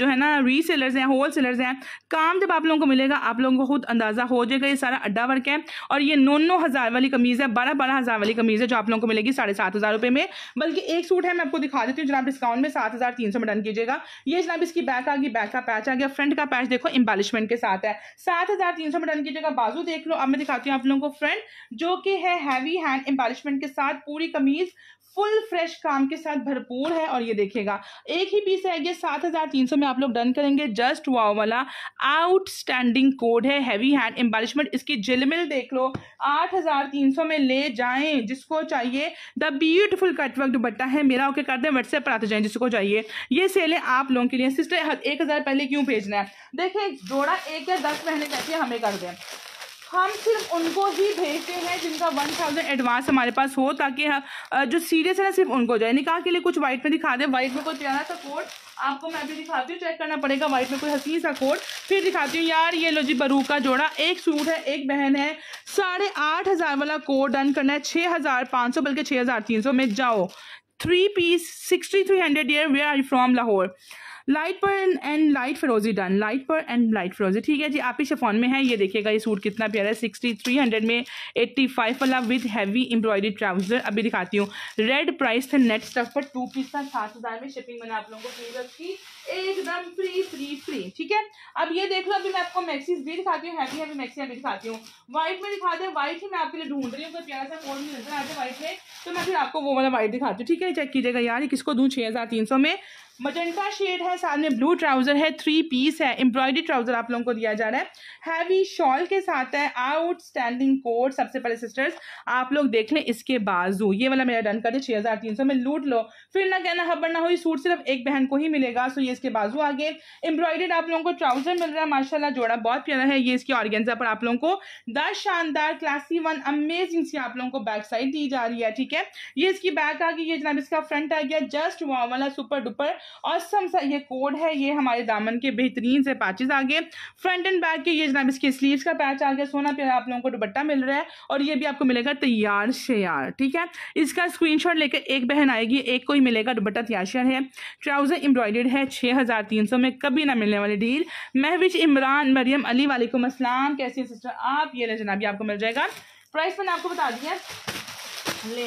जो है ना रीसेलर्स हैं होल सेलर्स हैं काम जब आप लोगों को मिलेगा आप लोगों को खुद अंदाजा हो जाएगा ये सारा अड्डा वर्क है और ये नौ हजार वाली कमीज है बारह बारह हजार वाली कमीज है जो आप लोगों को मिलेगी साढ़े सात हज़ार रुपए में बल्कि एक सूट है मैं आपको दिखा देती हूँ जनाब डिस्काउंट में सात हज़ार तीन सौ में डन कीजिएगा ये जनाब इसकी बैक आ गई बैक का पैच आ गया फ्रंट का पैच देखो एम्बालिशमेंट के साथ है सात हज़ार तीन सौ में डन कीजिएगा बाजू देख लो अब मैं दिखाती हूँ आप लोगों को फ्रंट जो कि हैवी हैंड एम्बालिशमेंट के साथ पूरी कमीज फुल फ्रेश काम के साथ भरपूर है और ये देखिएगा एक ही पीस है ये सात हज़ार तीन सौ में आप लोग डन करेंगे जस्ट वाओ वाला आउटस्टैंडिंग कोड है हैवी हैंड एम्बालिशमेंट इसकी जिलमिल देख लो आठ हज़ार तीन सौ में ले जाएं जिसको चाहिए द ब्यूटिफुल कटवर्क दुपट्टा है मेरा ओके कर दें व्हाट्सएप पर आते जाए जिसको चाहिए ये सेल है आप लोगों के लिए सिस्टर एक हज़ार पहले क्यों भेजना है देखिए जोड़ा एक या दस महीने कहते हमें कर दें हम सिर्फ उनको ही भेजते हैं जिनका वन थाउजेंड एडवांस हमारे पास हो ताकि जो सीरियस है ना सिर्फ उनको जाए निकाह के लिए कुछ वाइट में दिखा दे व्हाइट में कोई प्यारा सा कोड आपको मैं अभी दिखाती हूँ चेक करना पड़ेगा व्हाइट में कोई हसीन सा कोड फिर दिखाती हूँ यार ये लो जी बरू का जोड़ा एक सूट है एक बहन है साढ़े आठ हज़ार वाला कोड डन करना है छः हज़ार पाँच सौ बल्कि छः हज़ार तीन सौ में जाओ three piece sixty three hundred here we are from Lahore light पर एंड लाइट फिरोजी डन लाइट पर एंड लाइट फिरोजी ठीक है जी आप ही शेफोन में है ये देखिएगा ये सूट कितना प्यारा है सिक्सटी थ्री हंड्रेड में एट्टी फाइव वाला विद हैवी एम्ब्रॉयडरी ट्राउजर अभी दिखाती हूँ रेड प्राइस था नेट स्टफ पर टू पीस था सात हज़ार में शिपिंग मैंने आप लोगों को फ्री रखी एकदम फ्री फ्री फ्री ठीक है अब ये देख लो अभी मैं आपको मैक्सीज भी दिखाती हूँ हैवी हैवी मैक्सी अभी दिखाती हूँ व्हाइट में दिखा दे व्हाइट ही मैं आपके लिए ढूंढ रही हूँ कोई प्यारा सा कोड नहीं नजर आता व्हाइट में तो मैं फिर आपको वो वाला व्हाइट दिखाती हूँ ठीक है चेक कीजिएगा यार किसको दूँ छः हज़ार तीन सौ में मजंटा शेड है साथ में ब्लू ट्राउज़र है थ्री पीस है एम्ब्रॉयडरी ट्राउज़र आप लोगों को दिया जा रहा है हैवी शॉल के साथ है आउट स्टैंडिंग कोट सबसे पहले सिस्टर्स आप लोग देख लें इसके बाजू ये वाला मेरा डन कर दे छः हज़ार तीन सौ में लूट लो फिर ना कहना हब्बड़ ना हो ये सूट सिर्फ एक बहन को ही मिलेगा सो ये इसके बाजू आगे एम्ब्रॉयडेड आप लोगों को ट्राउज़र मिल रहा है माशाला जोड़ा बहुत प्यारा है ये इसकी ऑर्गेन्जा पर आप लोगों को दस शानदार क्लासी वन अमेजिंग सी आप लोगों को बैक साइड दी जा रही है ठीक है ये इसकी बैक आ गई ये जनाब इसका फ्रंट आ गया जस्ट वाला सुपर डुपर औसम सा ये कोड है ये हमारे दामन के बेहतरीन से पैचेज आ गए फ्रंट एंड बैक के ये जनाब इसके स्लीव्स का पैच आ गया सोना पे आप लोगों को दुबट्टा मिल रहा है और ये भी आपको मिलेगा तैयार शेयर ठीक है इसका स्क्रीन लेकर एक बहन आएगी एक को ही मिलेगा दुबट्टा तैयार शेयर है ट्राउज़र एम्ब्रॉयडेड है छः हज़ार तीन सौ में कभी ना मिलने वाली डील महविज इमरान मरियम अली वालेकुम असलम कैसी सिस्टर आप ये ले आपको मिल जाएगा प्राइस मैंने आपको बता दिया ले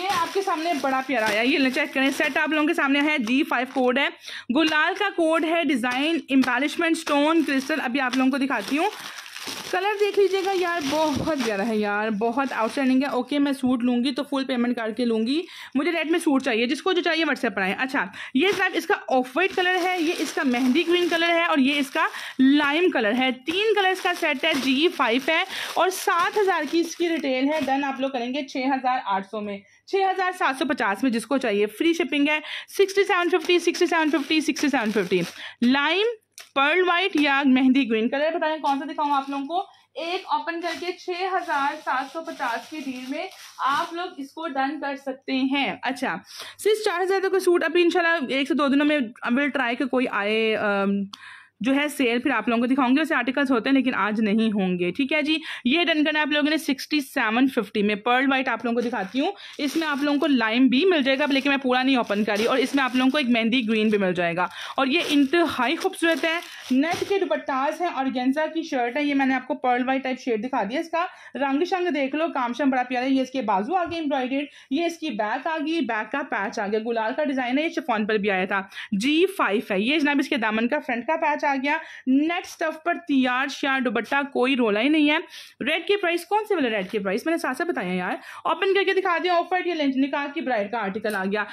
ये आपके सामने बड़ा प्यारा आया ये चेक करें सेट आप लोगों के सामने है जी फाइव कोड है गुलाल का कोड है डिज़ाइन एम्बेलिशमेंट स्टोन क्रिस्टल अभी आप लोगों को दिखाती हूँ कलर देख लीजिएगा यार बहुत ज़्यादा है यार बहुत आउटस्टैंडिंग है ओके मैं सूट लूँगी तो फुल पेमेंट करके लूँगी मुझे रेड में सूट चाहिए जिसको जो चाहिए व्हाट्सएप पर आए अच्छा ये साहब इसका ऑफ वाइट कलर है ये इसका मेहंदी ग्रीन कलर है और ये इसका लाइम कलर है तीन कलर इसका सेट है जी फाइव है और सात हज़ार की इसकी रिटेल है डन आप लोग करेंगे छः हज़ार आठ सौ में छः हज़ार सात सौ पचास में जिसको चाहिए फ्री शिपिंग है sixty seven fifty sixty seven fifty sixty seven fifty lime pearl white या मेहंदी ग्रीन कलर बताएं कौन सा दिखाऊं आप लोगों को एक ओपन करके छः हजार सात सौ पचास की डील में आप लोग इसको डन कर सकते हैं अच्छा सिर्फ चार हजार तक का सूट अभी इंशाल्लाह एक से दो दिनों में विल ट्राई के कोई आए आ, जो है सेल फिर आप लोगों को दिखाऊंगी वैसे आर्टिकल्स होते हैं लेकिन आज नहीं होंगे ठीक है जी ये डन करना आप लोगों ने सिक्सटी सेवन फिफ्टी में पर्ल वाइट आप लोगों को दिखाती हूँ इसमें आप लोगों को लाइम भी मिल जाएगा लेकिन मैं पूरा नहीं ओपन करी और इसमें आप लोगों को एक मेहंदी ग्रीन भी मिल जाएगा और ये इंतहाई खूबसूरत है नेट के दुपट्टाज है और गेंजा की शर्ट है ये मैंने आपको पर्ल वाइट टाइप शेड दिखा दिया इसका रंग शंग देख लो काम शम बड़ा प्यारा ये इसके बाजू आ गए एम्ब्रॉयडेड ये इसकी बैक आ गई बैक का पैच आ गया गुलाल का डिजाइन है ये शिफॉन पर भी आया था जी फाइव है ये जनाब इसके दामन का फ्रंट का पैच आ गया नेट स्टफ पर तैयार शार दुबट्टा कोई रोला ही नहीं है रेड की प्राइस कौन से वाले रेड की प्राइस मैंने साथ साथ बताया यार ओपन करके दिखा दिया ऑफ वाइट ये लेंच निकाल की ब्राइड का आर्टिकल आ गया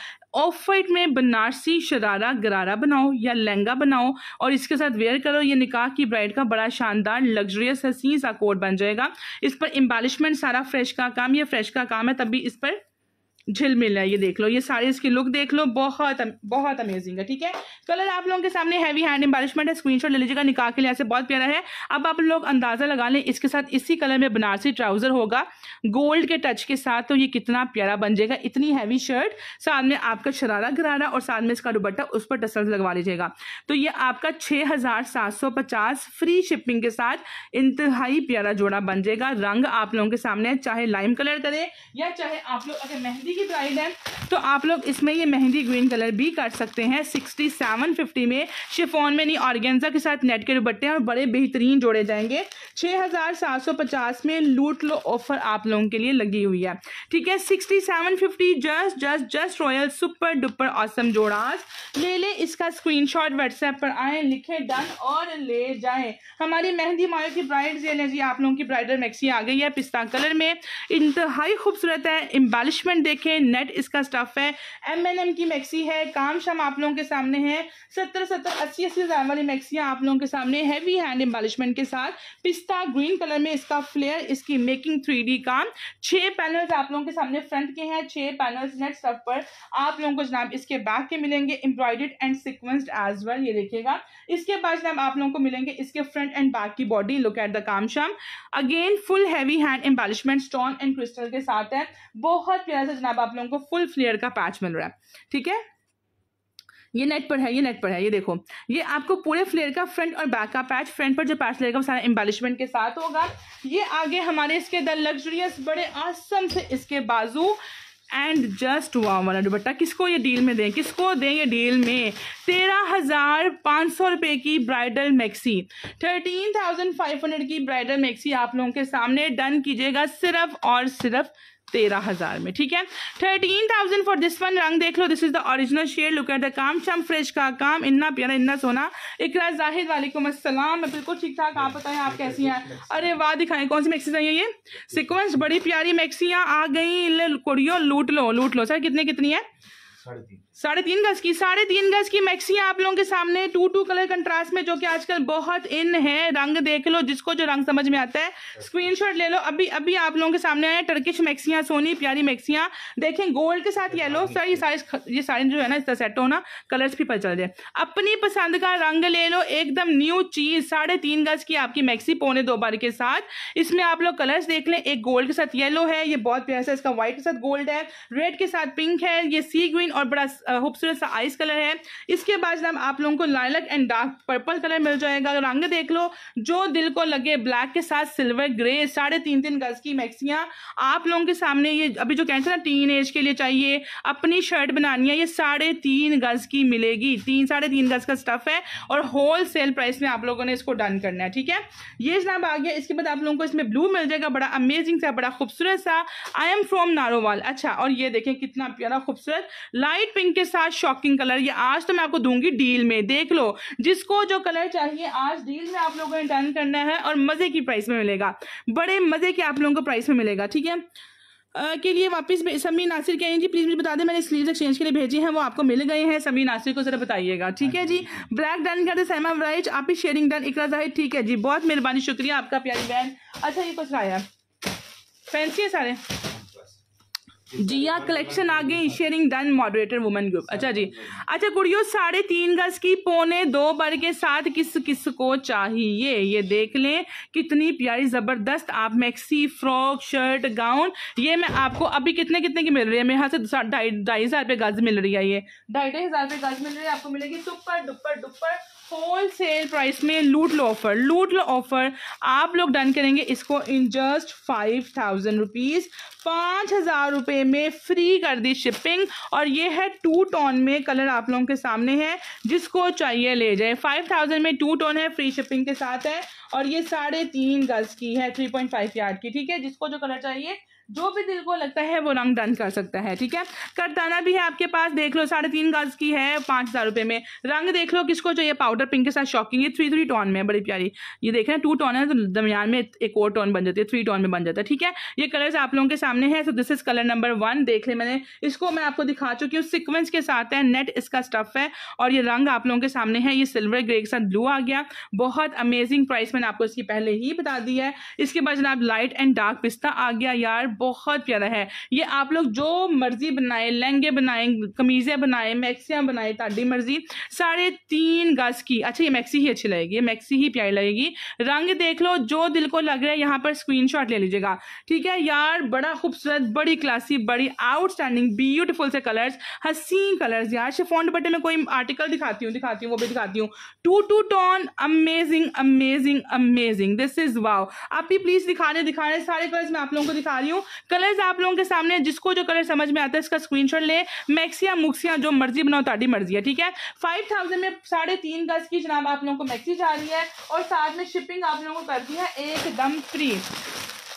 ऑफ वाइट में बनारसी शरारा गरारा बनाओ या लहंगा बनाओ और इसके साथ वेयर करो ये निकाह की ब्राइड का बड़ा शानदार लग्जरियस हसीन सा कोट बन जाएगा इस पर एम्बालिशमेंट सारा फ्रेश का काम ये फ्रेश का काम है तभी इस पर झिलमिल है ये देख लो ये साड़ी इसकी लुक देख लो बहुत बहुत अमेजिंग है ठीक है कलर आप लोगों के सामने हैवी हैंड एम्बारिशमेंट है स्क्रीनशॉट ले लीजिएगा निकाह के लिए बहुत प्यारा है अब आप लोग अंदाजा लगा लें इसके साथ इसी कलर में बनारसी ट्राउजर होगा गोल्ड के टच के साथ तो ये कितना प्यारा बन जाएगा इतनी हैवी शर्ट साथ में आपका शरारा घरारा और साथ में इसका दुबट्टा उस पर टसल लगवा लीजिएगा तो ये आपका छः फ्री शिपिंग के साथ इंतहाई प्यारा जोड़ा बन जाएगा रंग आप लोगों के सामने चाहे लाइम कलर करें या चाहे आप लोग अगर मेहंदी मेहंदी की प्राइस है तो आप लोग इसमें ये मेहंदी ग्रीन कलर भी कर सकते हैं सिक्सटी सेवन फिफ्टी में शिफोन में नहीं ऑर्गेंजा के साथ नेट के दुपट्टे और बड़े बेहतरीन जोड़े जाएंगे छः हज़ार सात सौ पचास में लूट लो ऑफर आप लोगों के लिए लगी हुई है ठीक है sixty seven fifty just just just royal super duper awesome जोड़ास ले ले इसका स्क्रीन शॉट व्हाट्सएप पर आए लिखे डन और ले जाए हमारी मेहंदी मायो की ब्राइड ये जी आप लोगों की ब्राइडल मैक्सी आ गई है पिस्ता कलर में इंतहाई खूबसूरत है एम्बेलिशमेंट देख देखें नेट इसका स्टफ है एम एन एम की मैक्सी है काम शाम आप लोगों के सामने है सत्तर सत्तर अस्सी अस्सी हज़ार वाली मैक्सियाँ आप लोगों के सामने हैवी हैंड एम्बालिशमेंट के साथ पिस्ता ग्रीन कलर में इसका फ्लेयर इसकी मेकिंग थ्री काम छः पैनल्स आप लोगों के सामने फ्रंट के हैं छः पैनल्स नेट स्टफ पर आप लोगों को जनाब इसके बैक के मिलेंगे embroidered and sequenced as well ये देखिएगा इसके बाद जनाब आप लोगों को मिलेंगे इसके फ्रंट एंड बैक की बॉडी लुक एट द काम शाम again full heavy hand embellishment stone and crystal के साथ है बहुत प्यारा सा अब आप लोगों को फुल फ्लेयर का पैच मिल रहा है ठीक है ये नेट पर है ये नेट पर है ये देखो ये आपको पूरे फ्लेयर का फ्रंट और बैक का पैच फ्रंट पर जो पैच लगेगा वो सारा एम्बेलिशमेंट के साथ होगा ये आगे हमारे इसके द लग्जरियस बड़े आसम से इसके बाजू एंड जस्ट वाम वाला दुपट्टा किसको ये डील में दें किसको दें ये डील में तेरह हज़ार पाँच सौ रुपये की bridal maxi thirteen thousand five hundred की ब्राइडल मैक्सी आप लोगों के सामने डन कीजिएगा सिर्फ और सिर्फ तेरह हजार में ठीक है thirteen thousand for this one रंग देख लो this is the original shade look at the काम शम फ्रेश का काम इन्ना प्यारा इन्ना सोना इकरा जाहिद वालेकुम अस्सलाम मैं बिल्कुल ठीक ठाक आप बताएं आप कैसी हैं अरे वाह दिखाएं कौन सी मैक्सी आई है ये सिक्वेंस बड़ी प्यारी मैक्सियाँ आ गई कुड़ियों लूट लो लूट लो सर कितने कितनी है साढ़े तीन गज की साढ़े तीन गज की मैक्सी आप लोगों के सामने टू टू कलर कंट्रास्ट में जो कि आजकल बहुत इन है रंग देख लो जिसको जो रंग समझ में आता है स्क्रीनशॉट ले लो अभी अभी आप लोगों के सामने आया टर्किश मैक्सियाँ सोनी प्यारी मैक्सियाँ देखें गोल्ड के साथ येलो सर ये सारे ये सारे जो है ना इसका सेट होना कलर्स भी पता चल जाए अपनी पसंद का रंग ले लो एकदम न्यू चीज साढ़े तीन गज की आपकी मैक्सी पौने दो बार के साथ इसमें आप लोग कलर्स देख लें एक गोल्ड के साथ येलो है ये बहुत प्यारा है इसका व्हाइट के साथ गोल्ड है रेड के साथ पिंक है ये सी ग्रीन और बड़ा खूबसूरत सा आइस कलर है इसके बाद जनाब आप लोगों को lilac and dark purple colour मिल जाएगा रंग देख लो जो दिल को लगे ब्लैक के साथ सिल्वर ग्रे साढ़े तीन तीन गज की मैक्सियाँ आप लोगों के सामने ये अभी जो कहते हैं ना टीन एज के लिए चाहिए अपनी शर्ट बनानी है ये साढ़े तीन गज की मिलेगी तीन साढ़े तीन गज का स्टफ है और होल सेल प्राइस में आप लोगों ने इसको डन करना है ठीक है ये जनाब आ गया इसके बाद आप लोगों को इसमें ब्लू मिल जाएगा बड़ा अमेजिंग सा बड़ा खूबसूरत सा आई एम फ्रॉम नारोवाल अच्छा और ये देखें कितना प्यारा खूबसूरत लाइट पिंक के इसके साथ शॉकिंग कलर ये आज तो मैं आपको दूंगी डील में देख लो जिसको जो कलर चाहिए आज डील में आप लोगों को डन करना है और मज़े की प्राइस में मिलेगा बड़े मज़े के आप लोगों को प्राइस में मिलेगा ठीक है Uh, के लिए वापस समी नासिर कहें जी प्लीज़ मुझे बता दें मैंने स्लीव्स एक्सचेंज के लिए भेजे हैं वो आपको मिल गए हैं समी नासिर को ज़रा बताइएगा ठीक है जी ब्लैक डन कर दे सैमा ब्राइज आप ही शेयरिंग डन इकरा जाहिर ठीक है जी बहुत मेहरबानी शुक्रिया आपका प्यारी बहन अच्छा ये कुछ आया फैंसी है सारे जिया कलेक्शन आगे sharing done moderator women group अच्छा जी अच्छा गुड़ियों साढ़े तीन गज की पौने दो बर के साथ किस किस को चाहिए ये देख लें कितनी प्यारी जबरदस्त आप मैक्सी फ्रॉक शर्ट गाउन ये मैं आपको अभी कितने कितने की मिल रही है मेरे यहाँ से ढाई ढाई हजार रुपये गज मिल रही है ये ढाई ढाई हजार रुपये गज मिल रही है आपको मिलेगी super duper duper wholesale price में लूट लो ऑफर लूट लो ऑफर आप लोग डन करेंगे इसको in just five thousand rupees पाँच हज़ार रुपये में फ्री कर दी शिपिंग और ये है टू टोन में कलर आप लोगों के सामने है जिसको चाहिए ले जाए फाइव थाउजेंड में टू टोन है फ्री शिपिंग के साथ है और ये साढ़े तीन गज की है थ्री पॉइंट फाइव यार्ड की ठीक है जिसको जो कलर चाहिए जो भी दिल को लगता है वो रंग डन कर सकता है ठीक है करताना भी है आपके पास देख लो साढ़े तीन गज की है पाँच हज़ार रुपये में रंग देख लो किसको चाहिए पाउडर पिंक के साथ शॉकिंग ये थ्री थ्री टोन में है बड़ी प्यारी ये देख रहे हैं टू टोन है तो दरमियान में एक और टोन बन जाती है थ्री टोन में बन जाता है ठीक है ये कलर्स आप लोगों के सामने है तो this is colour number one देख ले मैंने इसको मैं आपको दिखा चुकी हूँ सिक्वेंस के साथ है नेट इसका स्टफ है और ये रंग आप लोगों के सामने है ये सिल्वर ग्रे के साथ ब्लू आ गया बहुत अमेजिंग प्राइस मैंने आपको इसकी पहले ही बता दी है इसके बाद जनाब लाइट एंड डार्क पिस्ता आ गया यार बहुत प्यारा है ये आप लोग जो मर्जी बनाए लहंगे बनाए कमीज़ें बनाए मैक्सियाँ बनाए ताड़ी मर्जी साढ़े तीन गज की अच्छा ये मैक्सी ही अच्छी लगेगी ये मैक्सी ही प्यारी लगेगी रंग देख लो जो दिल को लग रहा है यहाँ पर स्क्रीन ले लीजिएगा ठीक है यार बड़ा खूबसूरत बड़ी क्लासी बड़ी आउटस्टैंडिंग ब्यूटिफुल से कलर्स हसीन कलर्स यार शिफोन दुपट्टे में कोई आर्टिकल दिखाती हूँ दिखाती हूँ वो भी दिखाती हूँ two two tone amazing amazing amazing this is wow आप भी प्लीज दिखा रहे दिखा रहे सारे कलर्स मैं आप लोगों को दिखा रही हूँ कलर्स आप लोगों के सामने जिसको जो कलर समझ में आता है इसका स्क्रीनशॉट ले मैक्सिया मुक्सिया जो मर्जी बनाओ ताड़ी मर्जी है ठीक है फाइव थाउजेंड में साढ़े तीन गज की जनाब आप लोगों को मैक्सी जा रही है और साथ में शिपिंग आप लोगों को कर दी है एकदम फ्री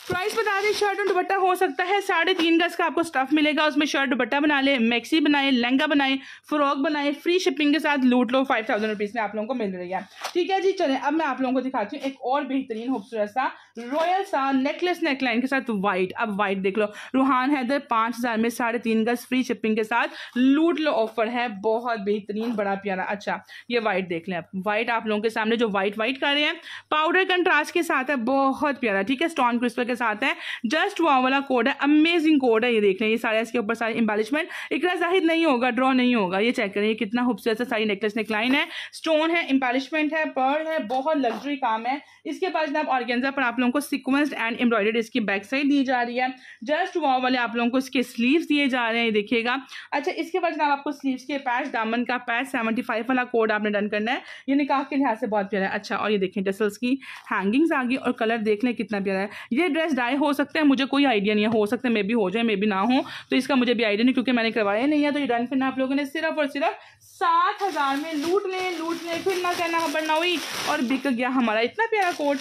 प्राइस बता दें शर्ट और दुपट्टा हो सकता है साढ़े तीन गज का आपको स्टफ मिलेगा उसमें शर्ट दुपट्टा बना ले मैक्सी बनाए लहंगा बनाए फ्रॉक बनाए फ्री शिपिंग के साथ लूट लो फाइव थाउजेंड रुपीज़ में आप लोगों को मिल रही है ठीक है जी चले अब मैं आप लोगों को दिखाती हूँ एक और बेहतरीन खूबसूरत सा रॉयल सा नेकलेस नेकलाइन के साथ वाइट अब व्हाइट देख लो रूहान हैदर पांच हज़ार में साढ़े तीन गज फ्री शिपिंग के साथ लूट लो ऑफर है बहुत बेहतरीन बड़ा प्यारा अच्छा ये व्हाइट देख लें आप वाइट आप लोगों के सामने जो व्हाइट व्हाइट कर रहे हैं पाउडर कंट्रास्ट के साथ है बहुत प्यारा ठीक है स्टोन क्रिस्पर के साथ है जस्ट वो वाला कोड है अमेजिंग कोड है ये देख रहे हैं ये सारे इसके ऊपर सारे एम्बालिशमेंट इकला जाहिर नहीं होगा ड्रॉ नहीं होगा ये चेक करें ये कितना खूबसूरत सा सारी नेकलेस नेकलाइन है स्टोन है एम्बालिशमेंट है पर्ल है बहुत लग्जरी काम है इसके बाद जनाब ऑर्गेंजा पर आप लोगों को सिक्वेंस एंड एम्ब्रॉयडेड इसकी बैक साइड दी जा रही है जस्ट वो वाले आप लोगों को इसके स्लीव्स दिए जा रहे हैं ये देखिएगा अच्छा इसके बाद जनाब आपको स्लीव्स के पैच दामन का पैच सेवेंटी फाइव वाला कोड आपने डन करना है ये निकाह के लिहाज से बहुत प्यारा है अच्छा और ये देखें टसल्स की हैंगिंग्स आ गई और कलर देख लें कितना प्यारा है ये ड्रेस गैस डाई हो सकते हैं मुझे कोई आइडिया नहीं है हो सकता है मे भी हो जाए मे भी ना हो तो इसका मुझे भी आइडिया नहीं क्योंकि मैंने करवाया नहीं है तो ये डन फिर आप लोगों ने सिर्फ और सिर्फ सात हज़ार में लूट लें लूट लें फिर ना कहना पड़ना हुई और बिक गया हमारा इतना प्यारा कोट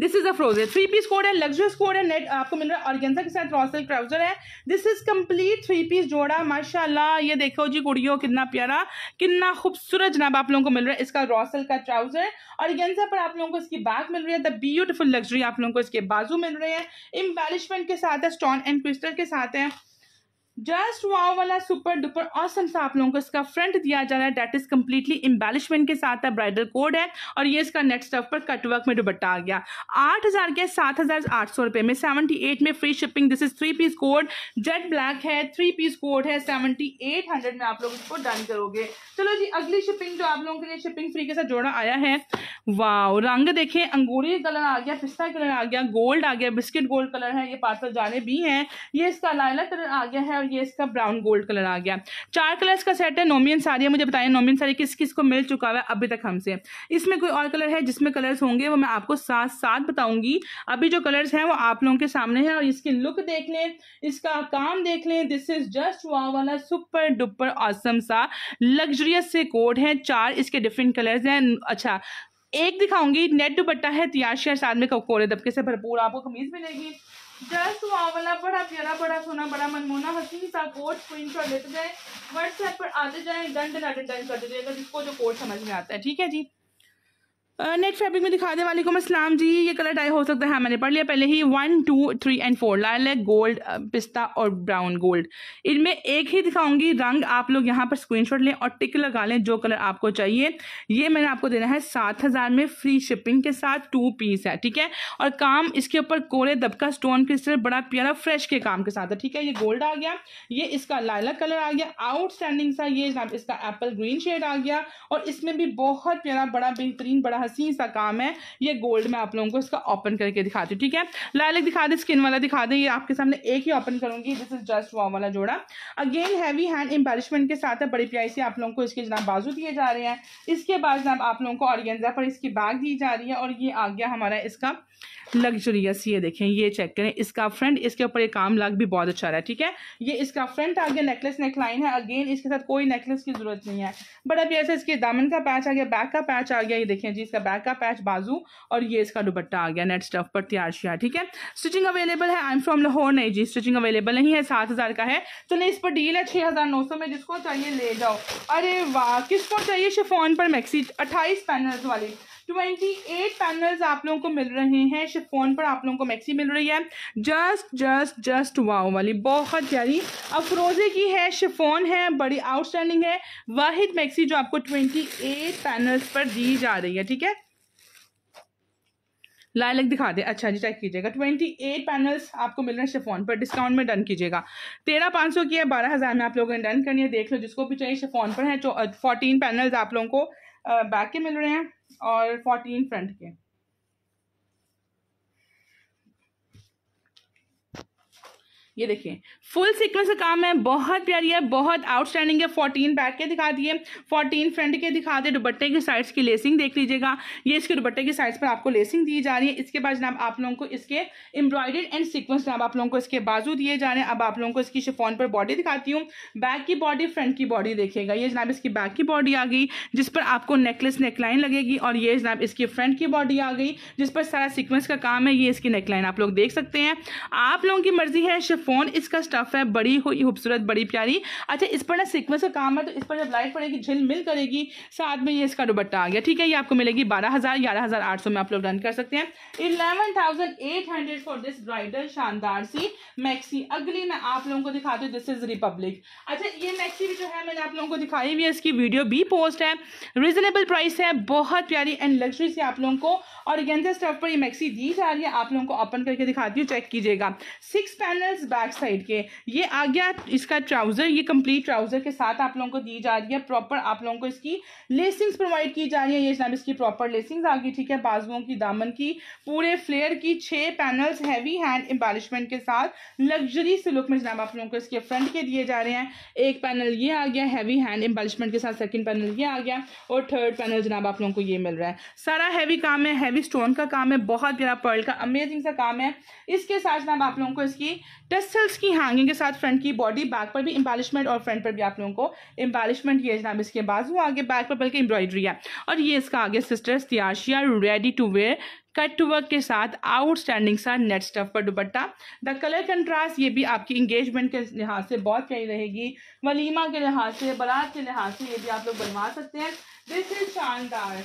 दिस इज अ फ्रोज थ्री पीस कोड है लग्जरियस कोड है नेट आपको मिल रहा है ऑर्गेंजा के साथ रॉसल ट्राउजर है this is complete three piece जोड़ा माशाल्लाह ये देखो जी कुड़ियों कितना प्यारा कितना खूबसूरत जनाब आप लोगों को मिल रहा है इसका रॉसल का ट्राउजर गेंजा पर आप लोगों को इसकी बैग मिल रही है द ब्यूटिफुल लग्जरी आप लोगों को इसके बाजू मिल रहे हैं इम्बेलिशमेंट के साथ है स्टोन एंड क्रिस्टल के साथ है जस्ट वाव वाला सुपर डुपर ऑसम सा आप लोगों को इसका फ्रंट दिया जा रहा है डेट इज कम्प्लीटली इम्बेलिशमेंट के साथ है ब्राइडल कोड है और ये इसका नेक्स्ट स्टफ पर कटवर्क में दुबट्टा आ गया आठ हजार के सात हजार आठ सौ रुपए में सेवेंटी एट में free shipping this is three piece code jet black है थ्री पीस कोड है सेवेंटी एट हंड्रेड में आप लोग इसको डन करोगे चलो जी अगली शिपिंग जो आप लोगों के लिए शिपिंग फ्री के साथ जोड़ा आया है वाओ रंग देखे अंगूरी कलर आ गया पिस्ता कलर आ गया गोल्ड आ गया बिस्किट गोल्ड कलर है ये पार्सल जाने भी है ये इसका लाइला कलर आ गया है और ये इसका ब्राउन गोल्ड कलर आ गया चार कलर्स का सेट है नोमियन साड़ी मुझे बताया नोमियन साड़ी किस किस को मिल चुका हुआ है अभी तक हमसे इसमें कोई और कलर है जिसमें कलर्स होंगे वो मैं आपको साथ साथ बताऊंगी अभी जो कलर्स हैं वो आप लोगों के सामने है और इसकी लुक देख लें इसका काम देख लें दिस इज जस्ट वा वाला सुपर डुपर ऑसम सा लग्जरियस से कोड है चार इसके डिफरेंट कलर्स हैं अच्छा एक दिखाऊंगी नेट दुपट्टा है तियार साथ में कोरे दबके से भरपूर आपको कमीज मिलेगी जस्ट वहाँ वाला बड़ा प्यारा बड़ा सोना बड़ा मनमोना हसीन सा कोट स्क्रीन शॉट लेते जाए व्हाट्सएप पर आते जाए डन डन डन कर दीजिएगा जिसको जो कोट समझ में आता है ठीक है जी नेट फैब्रिक में दिखा दें वालेकुम असलम जी ये कलर डाई हो सकता है मैंने पढ़ लिया पहले ही one two three and four लाल गोल्ड पिस्ता और ब्राउन गोल्ड इनमें एक ही दिखाऊंगी रंग आप लोग यहाँ पर स्क्रीनशॉट लें और टिक लगा लें जो कलर आपको चाहिए ये मैंने आपको देना है सात हज़ार में फ्री शिपिंग के साथ टू पीस है ठीक है और काम इसके ऊपर कोरे दबका स्टोन क्रिस्टल बड़ा प्यारा फ्रेश के काम के साथ है ठीक है ये गोल्ड आ गया ये इसका लाला कलर आ गया आउटस्टैंडिंग सा ये इसका एप्पल ग्रीन शेड आ गया और इसमें भी बहुत प्यारा बड़ा बेहतरीन बड़ा हसीन सा काम है ये गोल्ड में आप लोगों को इसका ओपन करके दिखाती हूँ ठीक है लालक दिखा दें स्किन वाला दिखा दें ये आपके सामने एक ही ओपन करूँगी दिस इज जस्ट वॉम वाला जोड़ा अगेन हैवी हैंड एम्बारिशमेंट के साथ है बड़ी प्याई से आप लोगों को इसके जनाब बाजू दिए जा रहे हैं इसके बाद जनाब आप लोगों को ऑर्गेन्जा पर इसकी बैग दी जा रही है और ये आ गया हमारा इसका लग्जरियस ये देखें ये चेक करें इसका फ्रंट इसके ऊपर ये काम लाग भी बहुत अच्छा रहा है ठीक है ये इसका फ्रंट आ गया नेकलेस नेकलाइन है अगेन इसके साथ कोई नेकलेस की जरूरत नहीं है बट अब ऐसे इसके दामन का पैच आ गया बैक का पैच आ गया ये देखें जी इसका बैक का पैच बाजू और ये इसका दुपट्टा आ गया नेट स्टफ पर तैयार शिया ठीक है स्टिचिंग अवेलेबल है आई एम फ्रॉम लाहौर नहीं जी स्टिचिंग अवेलेबल नहीं है सात हज़ार का है चलिए इस पर डील है छह हज़ार नौ सौ में जिसको चाहिए ले जाओ अरे वाह किसको चाहिए शिफोन पर मैक्सी अट्ठाईस पैनल वाली ट्वेंटी एट पैनल्स आप लोगों को मिल रहे हैं शिफोन पर आप लोगों को मैक्सी मिल रही है जस्ट जस्ट जस्ट वाओ वाली बहुत प्यारी अफरोजे की है शिफोन है बड़ी आउटस्टैंडिंग है वाहिद मैक्सी जो आपको ट्वेंटी एट पैनल्स पर दी जा रही है ठीक है लाइलक दिखा दे अच्छा जी चेक कीजिएगा ट्वेंटी एट पैनल्स आपको मिल रहे हैं शिफोन पर डिस्काउंट में डन कीजिएगा तेरह पाँच सौ की है बारह हज़ार में आप लोगों ने डन करनी है देख लो जिसको भी चाहिए शिफोन पर है जो फोर्टीन पैनल्स आप लोगों को बैक के मिल रहे हैं और फोर्टीन फ्रंट के ये देखिए फुल सीक्वेंस का काम है बहुत प्यारी है बहुत आउटस्टैंडिंग है फोर्टीन बैक के दिखा दिए फोर्टीन फ्रंट के दिखा दिए दुपट्टे की साइड्स की लेसिंग देख लीजिएगा ये इसके दुपट्टे की साइड्स पर आपको लेसिंग दी जा रही है इसके बाद जनाब आप लोगों को इसके एम्ब्रॉयडेड एंड सीक्वेंस जनाब आप लोगों को इसके बाजू दिए जा रहे हैं अब आप लोगों को इसकी शिफोन पर बॉडी दिखाती हूँ बैक की बॉडी फ्रंट की बॉडी देखिएगा ये जनाब इसकी बैक की बॉडी आ गई जिस पर आपको नेकलेस नेकलाइन लगेगी और ये जनाब इसकी फ्रंट की बॉडी आ गई जिस पर सारा सीक्वेंस का काम है ये इसकी नेकलाइन आप लोग देख सकते हैं आप लोगों की मर्जी है शिफ फोन इसका स्टफ है बड़ी हुई खूबसूरत बड़ी प्यारी अच्छा इस पर ना सीक्वेंस का काम है तो इस पर जब लाइट पड़ेगी झिल मिल करेगी साथ में ये इसका दुबट्टा आ गया ठीक है ये आपको मिलेगी बारह हज़ार ग्यारह हज़ार आठ सौ में आप लोग रन कर सकते हैं eleven thousand eight hundred for this bridal शानदार सी मैक्सी अगली मैं आप लोगों को दिखाती हूँ दिस इज रिपब्लिक अच्छा ये मैक्सी भी जो है मैंने आप लोगों को दिखाई हुई है इसकी वीडियो भी पोस्ट है रिजनेबल प्राइस है बहुत प्यारी एंड लग्जरी से आप लोगों को और गेंदे स्टफ पर ये मैक्सी दी जा रही है आप लोगों को ओपन करके दिखाती हूँ चेक कीजिएगा सिक्स पैनल्स बैक साइड के ये आ गया इसका ट्राउज़र ये कंप्लीट ट्राउज़र के साथ आप लोगों को दी जा रही है प्रॉपर आप लोगों को इसकी लेसिंग्स प्रोवाइड की जा रही है ये जनाब इसकी प्रॉपर लेसिंग्स आ गई ठीक है बाजुओं की दामन की पूरे फ्लेयर की छह पैनल्स हैवी हैंड एम्बालिशमेंट के साथ लग्जरी से लुक में जनाब आप लोगों को इसके फ्रंट के दिए जा रहे हैं एक पैनल ये आ गया हैवी हैंड एम्बालिशमेंट के साथ सेकेंड पैनल ये आ गया और थर्ड पैनल जनाब आप लोगों को ये मिल रहा है सारा हैवी काम है हैवी स्टोन का काम है बहुत बड़ा पर्ल का अमेजिंग सा काम है इसके साथ जनाब आप लोगों को इसकी टेस्ट सेल्स की हैंगिंग के साथ फ्रंट की बॉडी बैक पर भी एम्बालिशमेंट और फ्रंट पर भी आप लोगों को एम्बालिशमेंट ये जनाब इसके बाजू आगे बैक पर बल्कि एम्ब्रॉयडरी है और ये इसका आगे सिस्टर्स तियाशिया ready to wear cut work के साथ आउटस्टैंडिंग सा नेट स्टफ पर दुपट्टा द कलर कंट्रास्ट ये भी आपकी इंगेजमेंट के लिहाज से बहुत प्यारी रहेगी वलीमा के लिहाज से बारात के लिहाज से ये भी आप लोग बनवा सकते हैं दिस इज शानदार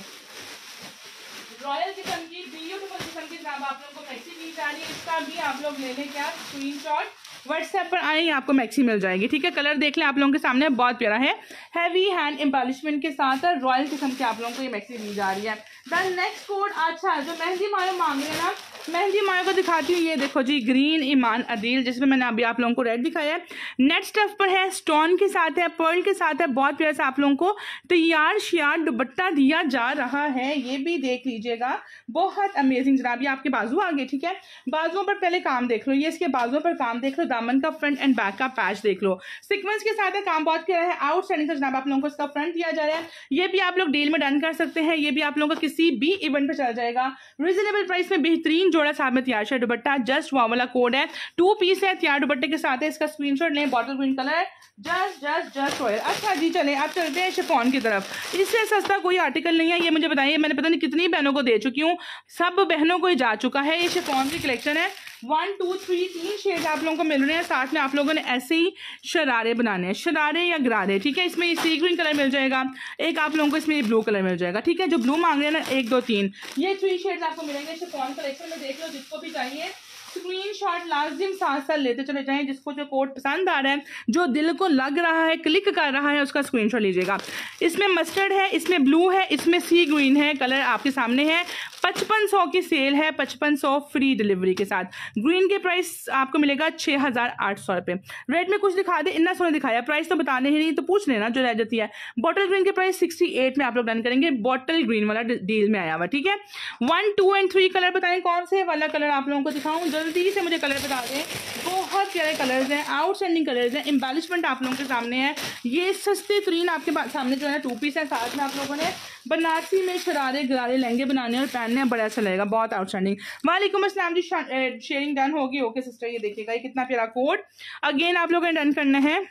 रॉयल चिकन की ब्यूटीफुल चिकन की नाम आप लोगों को मैक्सी मिल जा रही है इसका भी आप लोग ले लें क्या स्क्रीन शॉट व्हाट्सएप पर आएंगे आपको मैक्सी मिल जाएगी ठीक है कलर देख लें आप लोगों के सामने बहुत प्यारा है हैवी हैंड एम्पॉलिशमेंट के साथ रॉयल किस्म के आप लोगों को ये मैक्सी दी जा रही है द नेक्स्ट कोड अच्छा जो मेहंदी मारे मांग रहे हैं ना मेहंदी माया को दिखाती हूँ ये देखो जी ग्रीन ईमान अदील जिसमें मैंने अभी आप लोगों को रेड दिखाया है नेट स्टफ पर है स्टोन के साथ है पर्ल के साथ है बहुत प्यार से आप लोगों को तैयार शियार दुबट्टा दिया जा रहा है ये भी देख लीजिएगा बहुत अमेजिंग जनाब ये आपके बाजू आ गए ठीक है बाजुओं पर पहले काम देख लो ये इसके बाजुओं पर काम देख लो दामन का फ्रंट एंड बैक का पैच देख लो सिक्वेंस के साथ है काम बहुत प्यार है आउट स्टैंडिंग से जनाब आप लोगों को इसका फ्रंट दिया जा रहा है ये भी आप लोग डील में डन कर सकते हैं ये भी आप लोगों का किसी भी इवेंट पर चला जाएगा रिजनेबल प्राइस में बेहतरीन जोड़ा साहब में तैयार है दुपट्टा जस्ट वॉमला कोड है टू पीस है तैयार दुपट्टे के साथ है इसका स्क्रीनशॉट लें बॉटल ग्रीन कलर है जस्ट जस्ट जस्ट ऑयल अच्छा जी चले अब चलते हैं शिफॉन की तरफ इससे सस्ता कोई आर्टिकल नहीं है ये मुझे बताइए मैंने पता नहीं कितनी बहनों को दे चुकी हूँ सब बहनों को ही जा चुका है ये शिफॉन की कलेक्शन है वन टू थ्री तीन शेड आप लोगों को मिल रहे हैं साथ में आप लोगों ने ऐसे ही शरारे बनाने हैं शरारे या गरारे ठीक है इसमें सी ग्रीन कलर मिल जाएगा एक आप लोगों को इसमें ये ब्लू कलर मिल जाएगा ठीक है जो ब्लू मांग रहे हैं ना एक दो तीन ये थ्री शेड आपको मिलेंगे शिफॉन कलेक्शन में देख लो जिसको भी चाहिए स्क्रीन शॉट लाजिम साथ साथ लेते चले जाएं जिसको जो कोड पसंद आ रहा है जो दिल को लग रहा है क्लिक कर रहा है उसका स्क्रीन लीजिएगा इसमें मस्टर्ड है इसमें ब्लू है इसमें सी ग्रीन है कलर आपके सामने है पचपन सौ की सेल है पचपन सौ फ्री डिलीवरी के साथ ग्रीन के प्राइस आपको मिलेगा छः हज़ार आठ सौ रुपये रेड में कुछ दिखा दे इतना सोने दिखाया प्राइस तो बताने ही नहीं तो पूछ लेना जो रह जाती है बॉटल ग्रीन के प्राइस सिक्सटी एट में आप लोग डन करेंगे बॉटल ग्रीन वाला डील में आया हुआ ठीक है one two and three colour बताएं कौन से वाला कलर आप लोगों को दिखाऊँ जल्दी से मुझे कलर बता दें बहुत प्यारे कलर्स हैं आउटस्टैंडिंग कलर्स हैं एम्बेलिशमेंट आप लोगों के सामने है ये सस्ते तरीन आपके सामने जो है टू पीस है साथ में आप लोगों ने बनारसी में शरारे गरारे लहंगे बनाने और पहन हैं बड़ा अच्छा लगेगा बहुत आउटस्टैंडिंग वालेकुम असलम जी शेयरिंग डन होगी ओके सिस्टर ये देखिएगा ये कितना प्यारा कोड अगेन आप लोगों ने डन करना है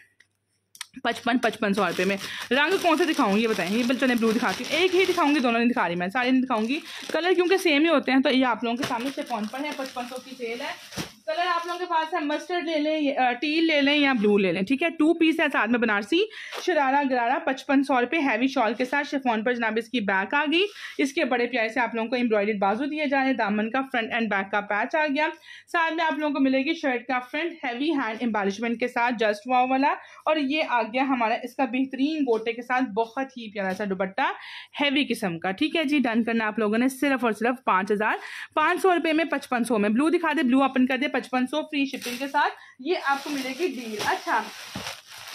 पचपन पचपन सौ रुपये में रंग कौन सा दिखाऊंगी ये बताएं ये चले ब्लू दिखाती हूँ एक ही दिखाऊंगी दोनों नहीं दिखा रही मैं सारे नहीं दिखाऊंगी कलर क्योंकि सेम ही होते हैं तो ये आप लोगों के सामने से कौन पर है पचपन सौ की सेल है कलर आप लोगों के पास है मस्टर्ड ले लें टील ले लें या ब्लू ले लें ठीक है टू पीस है साथ में बनारसी शरारा गरारा पचपन सौ रुपये हैवी शॉल के साथ शिफोन पर जनाब इसकी बैक आ गई इसके बड़े प्यारे से आप लोगों को एम्ब्रॉयडेड बाजू दिए जा रहे दामन का फ्रंट एंड बैक का पैच आ गया साथ में आप लोगों को मिलेगी शर्ट का फ्रंट हैवी हैंड एम्बालिशमेंट के साथ जस्ट वाव वाला और ये आ गया हमारा इसका बेहतरीन गोटे के साथ बहुत ही प्यारा सा दुपट्टा हैवी किस्म का ठीक है जी डन करना आप लोगों ने सिर्फ और सिर्फ पाँच हज़ार सौ रुपये में पचपन सौ में ब्लू दिखा दे ब्लू अपन कर दे पचपन सौ फ्री शिपिंग के साथ ये आपको मिलेगी डील अच्छा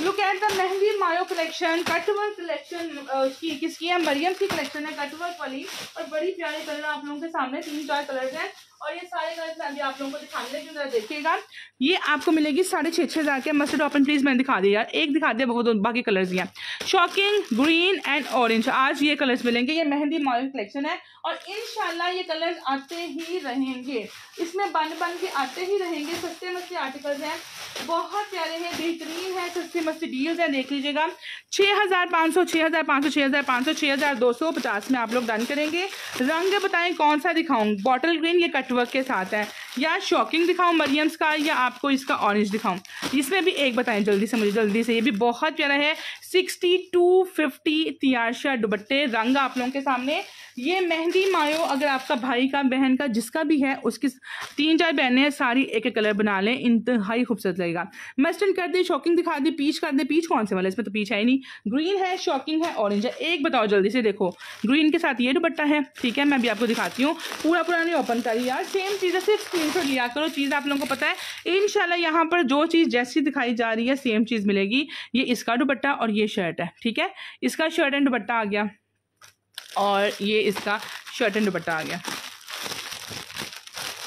लुक एट द मेहंदी मायो कलेक्शन कटवर कलेक्शन की किसकी है मरियम की कलेक्शन है कटवर वाली और बड़ी प्यारे कलर आप लोगों के सामने तीन चार कलर्स हैं और ये सारे कलर्स मैं अभी आप लोगों को दिखाने लगी जरा देखिएगा ये आपको मिलेगी साढ़े छः छः हज़ार के मस्टर्ड ओपन प्लीज़ मैंने दिखा दिया यार एक दिखा दिया बहुत बाकी कलर्स ये शॉकिंग ग्रीन एंड ऑरेंज आज ये कलर्स मिलेंगे ये मेहंदी मॉडल कलेक्शन है और इन ये कलर्स आते ही रहेंगे इसमें बन बन के आते ही रहेंगे सस्ते मस्ते आर्टिकल्स हैं बहुत प्यारे हैं बेहतरीन है सस्ते मस्ते डील्स हैं देख लीजिएगा छः हज़ार पाँच सौ छः हज़ार पाँच सौ छः हज़ार पाँच सौ छः हज़ार दो सौ पचास में आप लोग डन करेंगे रंग बताएं कौन सा दिखाऊँ बॉटल ग्रीन ये कट नेटवर्क के साथ है या शॉकिंग दिखाऊं मरियम्स का या आपको इसका ऑरेंज दिखाऊं इसमें भी एक बताएं जल्दी से मुझे जल्दी से ये भी बहुत प्यारा है सिक्सटी टू फिफ्टी तियारशा दुबट्टे रंग आप लोगों के सामने ये मेहंदी मायो अगर आपका भाई का बहन का जिसका भी है उसकी तीन चार बहनें सारी एक एक कलर बना लें इंतहाई खूबसूरत लगेगा मस्टर्न कर दे शॉकिंग दिखा दे पीच कर दे पीच कौन से वाला इसमें तो पीच है ही नहीं ग्रीन है शॉकिंग है ऑरेंज है एक बताओ जल्दी से देखो ग्रीन के साथ ये दुपट्टा है ठीक है मैं भी आपको दिखाती हूँ पूरा पूरा नहीं ओपन करी यार सेम चीज़ है सिर्फ स्क्रीनशॉट लिया करो चीज़ आप लोगों को पता है इन यहाँ पर जो चीज़ जैसी दिखाई जा रही है सेम चीज़ मिलेगी ये इसका दुपट्टा और ये शर्ट है ठीक है इसका शर्ट एंड दुपट्टा आ गया और ये इसका शर्ट एंड दुपट्टा आ गया